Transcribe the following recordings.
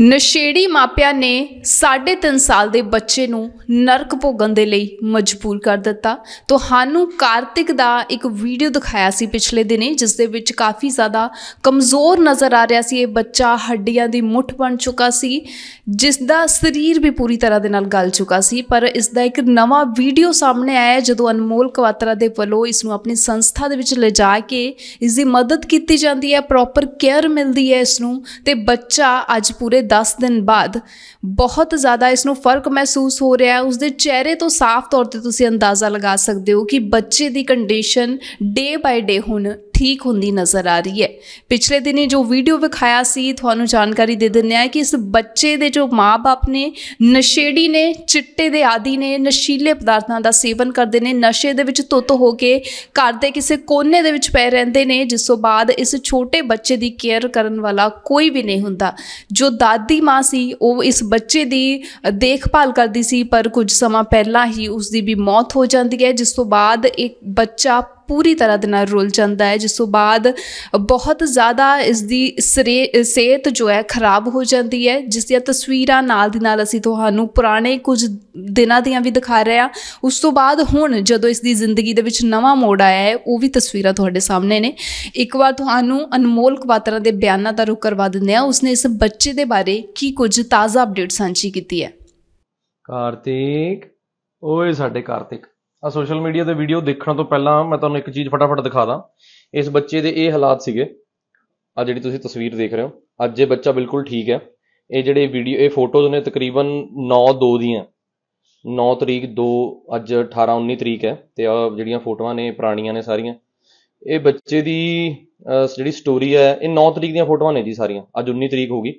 ਨਸ਼ੇੜੀ ਮਾਪਿਆਂ ਨੇ 3.5 ਸਾਲ ਦੇ ਬੱਚੇ ਨੂੰ ਨਰਕ ਭੋਗਣ ਦੇ ਲਈ ਮਜਬੂਰ ਕਰ ਦਿੱਤਾ ਤੁਹਾਨੂੰ ਕਾਰਤਿਕ ਦਾ ਇੱਕ ਵੀਡੀਓ ਦਿਖਾਇਆ ਸੀ ਪਿਛਲੇ ਦਿਨੇ ਜਿਸ ਦੇ ਵਿੱਚ ਕਾਫੀ ਜ਼ਿਆਦਾ ਕਮਜ਼ੋਰ ਨਜ਼ਰ ਆ ਰਿਹਾ ਸੀ ਇਹ ਬੱਚਾ ਹੱਡੀਆਂ ਦੀ ਮੁੱਠ ਬਣ ਚੁੱਕਾ ਸੀ ਜਿਸ ਦਾ ਸਰੀਰ ਵੀ ਪੂਰੀ ਤਰ੍ਹਾਂ ਦੇ ਨਾਲ ਗਲ ਚੁੱਕਾ ਸੀ ਪਰ ਇਸ ਦਾ ਇੱਕ ਨਵਾਂ ਵੀਡੀਓ ਸਾਹਮਣੇ ਆਇਆ ਜਦੋਂ ਅਨਮੋਲ ਕਵਾਤਰਾ ਦੇ ਵੱਲੋਂ ਇਸ ਨੂੰ ਆਪਣੀ ਸੰਸਥਾ ਦੇ ਵਿੱਚ ਲਿਜਾ ਕੇ ਇਸ ਦੀ ਮਦਦ ਕੀਤੀ ਜਾਂਦੀ ਹੈ ਪ੍ਰੋਪਰ ਕੇਅਰ ਮਿਲਦੀ ਹੈ ਇਸ ਨੂੰ ਤੇ ਬੱਚਾ ਅੱਜ ਪੂਰੇ 10 ਦਿਨ ਬਾਅਦ ਬਹੁਤ ਜ਼ਿਆਦਾ ਇਸ ਨੂੰ ਫਰਕ ਮਹਿਸੂਸ ਹੋ ਰਿਹਾ ਹੈ ਉਸ ਦੇ ਚਿਹਰੇ ਤੋਂ ਸਾਫ਼ ਤੌਰ ਤੇ ਤੁਸੀਂ ਅੰਦਾਜ਼ਾ ਲਗਾ ਸਕਦੇ ਹੋ ਕਿ ਬੱਚੇ ਦੀ ਕੰਡੀਸ਼ਨ ਡੇ ਬਾਈ ਡੇ ਹੁਣ ਠੀਕ ਹੁੰਦੀ ਨਜ਼ਰ ਆ ਰਹੀ ਹੈ ਪਿਛਲੇ ਦਿਨੇ ਜੋ ਵੀਡੀਓ ਵਿਖਾਇਆ ਸੀ ਤੁਹਾਨੂੰ ਜਾਣਕਾਰੀ ਦੇ ਦਿੰਨੇ ਆ ਕਿ ਇਸ ਬੱਚੇ ਦੇ ਜੋ ਮਾਪੇ ਨੇ ਨਸ਼ੇੜੀ ਨੇ ਚਿੱਟੇ ਦੇ ਆਦੀ ਨੇ ਨਸ਼ੀਲੇ ਪਦਾਰਥਾਂ ਦਾ ਸੇਵਨ ਕਰਦੇ ਨੇ ਨਸ਼ੇ ਦੇ ਵਿੱਚ ਤੁੱਤ ਹੋ ਕੇ ਘਰ ਦੇ ਕਿਸੇ ਕੋਨੇ ਦੇ ਵਿੱਚ ਪਏ ਰਹਿੰਦੇ ਨੇ ਜਿਸ ਤੋਂ ਬਾਅਦ ਇਸ ਛੋਟੇ ਬੱਚੇ ਦੀ ਕੇਅਰ ਕਰਨ ਵਾਲਾ ਕੋਈ ਵੀ ਨਹੀਂ ਹੁੰਦਾ ਜੋ ਦਾਦੀ ਮਾਂ ਸੀ ਉਹ ਇਸ ਬੱਚੇ ਦੀ ਦੇਖਭਾਲ ਕਰਦੀ ਸੀ ਪਰ ਕੁਝ ਸਮਾਂ ਪਹਿਲਾਂ ਹੀ ਉਸ ਦੀ ਵੀ ਮੌਤ ਹੋ ਜਾਂਦੀ ਹੈ ਜਿਸ ਤੋਂ ਬਾਅਦ ਇੱਕ ਬੱਚਾ ਪੂਰੀ ਤਰ੍ਹਾਂ ਦੇ ਨਾਲ ਰੁੱਲ ਜਾਂਦਾ ਹੈ ਜਿਸ ਤੋਂ ਬਾਅਦ ਬਹੁਤ ਜ਼ਿਆਦਾ ਇਸ ਦੀ ਸਿਹਤ ਜੋ ਹੈ ਖਰਾਬ ਹੋ ਜਾਂਦੀ ਹੈ ਜਿਸ ਦੀਆਂ ਤਸਵੀਰਾਂ ਨਾਲ ਦੀ ਨਾਲ ਅਸੀਂ ਤੁਹਾਨੂੰ ਪੁਰਾਣੇ ਕੁਝ ਦਿਨਾਂ ਦੀਆਂ ਵੀ ਦਿਖਾ ਰਹੇ ਆ ਉਸ ਤੋਂ ਬਾਅਦ ਹੁਣ ਜਦੋਂ ਇਸ ਦੀ ਜ਼ਿੰਦਗੀ ਦੇ ਵਿੱਚ ਨਵਾਂ ਮੋੜ ਆਇਆ ਹੈ ਉਹ ਵੀ ਤਸਵੀਰਾਂ ਤੁਹਾਡੇ ਸਾਹਮਣੇ ਨੇ ਇੱਕ ਵਾਰ ਤੁਹਾਨੂੰ ਅਨਮੋਲ ਕਵਾਤਰਾ ਦੇ ਬਿਆਨਾਂ ਦਾ ਰੁਕ ਕਰਵਾ ਦਿੰਦੇ ਆ ਉਸਨੇ ਇਸ ਬੱਚੇ ਦੇ ਬਾਰੇ ਕੀ ਕੁਝ ਤਾਜ਼ਾ ਅਪਡੇਟ ਸਾਂਝੀ ਕੀਤੀ ਹੈ ਕਾਰਤਿਕ ਓਏ ਸਾਡੇ ਕਾਰਤਿਕ ਆ ਸੋਸ਼ਲ ਮੀਡੀਆ ਤੇ ਵੀਡੀਓ ਦੇਖਣ ਤੋਂ ਪਹਿਲਾਂ ਮੈਂ ਤੁਹਾਨੂੰ ਇੱਕ ਚੀਜ਼ ਫਟਾਫਟ ਦਿਖਾ ਦਾਂ ਇਸ ਬੱਚੇ ਦੇ ਇਹ ਹਾਲਾਤ ਸੀਗੇ ਆ ਜਿਹੜੀ ਤੁਸੀਂ ਤਸਵੀਰ ਦੇਖ ਰਹੇ ਹੋ ਅੱਜ ਇਹ ਬੱਚਾ ਬਿਲਕੁਲ ਠੀਕ ਹੈ ਇਹ ਜਿਹੜੇ ਵੀਡੀਓ ਇਹ ਫੋਟੋਜ਼ ਨੇ ਤਕਰੀਬਨ 9 2 ਦੀਆਂ 9 ਤਰੀਕ 2 ਅੱਜ 18 19 ਤਰੀਕ ਹੈ ਤੇ ਆ ਜਿਹੜੀਆਂ ਫੋਟੋਆਂ ਨੇ ਪੁਰਾਣੀਆਂ ਨੇ ਸਾਰੀਆਂ ਇਹ ਬੱਚੇ ਦੀ ਜਿਹੜੀ ਸਟੋਰੀ ਹੈ ਇਹ 9 ਤਰੀਕ ਦੀਆਂ ਫੋਟੋਆਂ ਨੇ ਜੀ ਸਾਰੀਆਂ ਅੱਜ 19 ਤਰੀਕ ਹੋ ਗਈ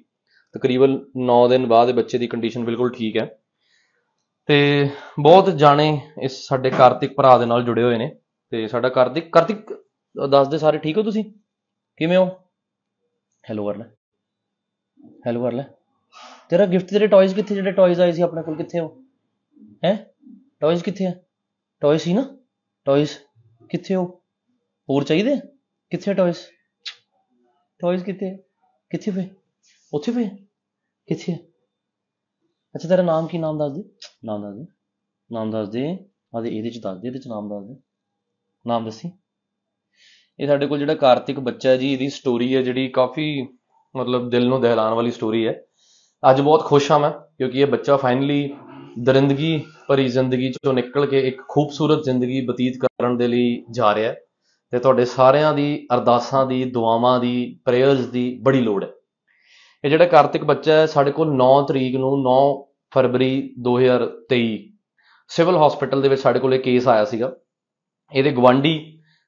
ਤਕਰੀਬਨ 9 ਦਿਨ ਬਾਅਦ ਬੱਚੇ ਦੀ ਕੰਡੀਸ਼ਨ ਬਿਲਕੁਲ ਠੀਕ ਹੈ ਤੇ ਬਹੁਤ ਜਾਣੇ ਇਸ ਸਾਡੇ ਕਾਰਤਿਕ ਭਰਾ ਦੇ ਨਾਲ ਜੁੜੇ ਹੋਏ ਨੇ ਤੇ ਸਾਡਾ ਕਾਰਤਿਕ ਕਾਰਤਿਕ ਦੱਸਦੇ ਸਾਰੇ ਠੀਕ ਹੋ ਤੁਸੀਂ ਕਿਵੇਂ ਹੋ ਹੈਲੋ ਕਰ ਲੈ ਹੈਲੋ ਕਰ ਲੈ ਤੇਰਾ ਗਿਫਟ ਤੇਰੇ ਟੌਇਜ਼ ਕਿੱਥੇ ਜਿਹੜੇ ਟੌਇਜ਼ ਆਏ ਸੀ ਆਪਣੇ ਕੋਲ ਕਿੱਥੇ ਹੋ ਹੈ ਟੌਇਜ਼ ਕਿੱਥੇ ਆ ਟੌਇਜ਼ ਸੀ ਨਾ ਟੌਇਜ਼ ਕਿੱਥੇ ਹੋ ਹੋਰ ਚਾਹੀਦੇ ਕਿੱਥੇ ਟੌਇਜ਼ ਟੌਇਜ਼ ਕਿੱਥੇ ਕਿੱਥੇ ਪਏ ਉੱਥੇ ਪਏ ਕਿੱਥੇ ਅੱਛਾ ਤੇਰਾ ਨਾਮ ਕੀ ਨਾਮ ਦੱਸ ਦੇ ਨਾਮ ਦੱਸ ਦੇ ਨਾਮ ਦੱਸ ਦੇ ਆਦੇ ਇਹਦੇ ਚ ਦੱਸ ਦੇ ਇਹਦੇ ਚ ਨਾਮ ਦੱਸ ਦੇ ਨਾਮ ਦੱਸੀ ਇਹ ਸਾਡੇ ਕੋਲ ਜਿਹੜਾ ਕਾਰਤਿਕ ਬੱਚਾ ਜੀ ਇਹਦੀ ਸਟੋਰੀ ਹੈ ਜਿਹੜੀ ਕਾਫੀ ਮਤਲਬ ਦਿਲ ਨੂੰ ਦਹਿਲਾਣ ਵਾਲੀ ਸਟੋਰੀ ਹੈ ਅੱਜ ਬਹੁਤ ਖੁਸ਼ ਹਾਂ ਮੈਂ ਕਿਉਂਕਿ ਇਹ ਬੱਚਾ ਫਾਈਨਲੀ ਦਰਿੰਦਗੀ ਭਰੀ ਜ਼ਿੰਦਗੀ ਚੋਂ ਨਿਕਲ ਕੇ ਇੱਕ ਖੂਬਸੂਰਤ ਜ਼ਿੰਦਗੀ ਬਤੀਤ ਕਰਨ ਦੇ ਲਈ ਜਾ ਰਿਹਾ ਹੈ ਤੇ ਤੁਹਾਡੇ ਸਾਰਿਆਂ ਦੀ ਅਰਦਾਸਾਂ ਦੀ ਦੁਆਵਾਂ ਦੀ ਪ੍ਰੇਅਰਸ ਦੀ ਬੜੀ ਲੋੜ ਹੈ ਇਹ ਜਿਹੜਾ ਕਾਰਤਿਕ ਬੱਚਾ ਹੈ ਸਾਡੇ ਕੋਲ 9 ਤਰੀਕ ਨੂੰ 9 ਫਰਵਰੀ 2023 ਸਿਵਲ ਹਸਪੀਟਲ ਦੇ ਵਿੱਚ ਸਾਡੇ ਕੋਲ ਇਹ ਕੇਸ ਆਇਆ ਸੀਗਾ ਇਹਦੇ ਗਵਾਂਢੀ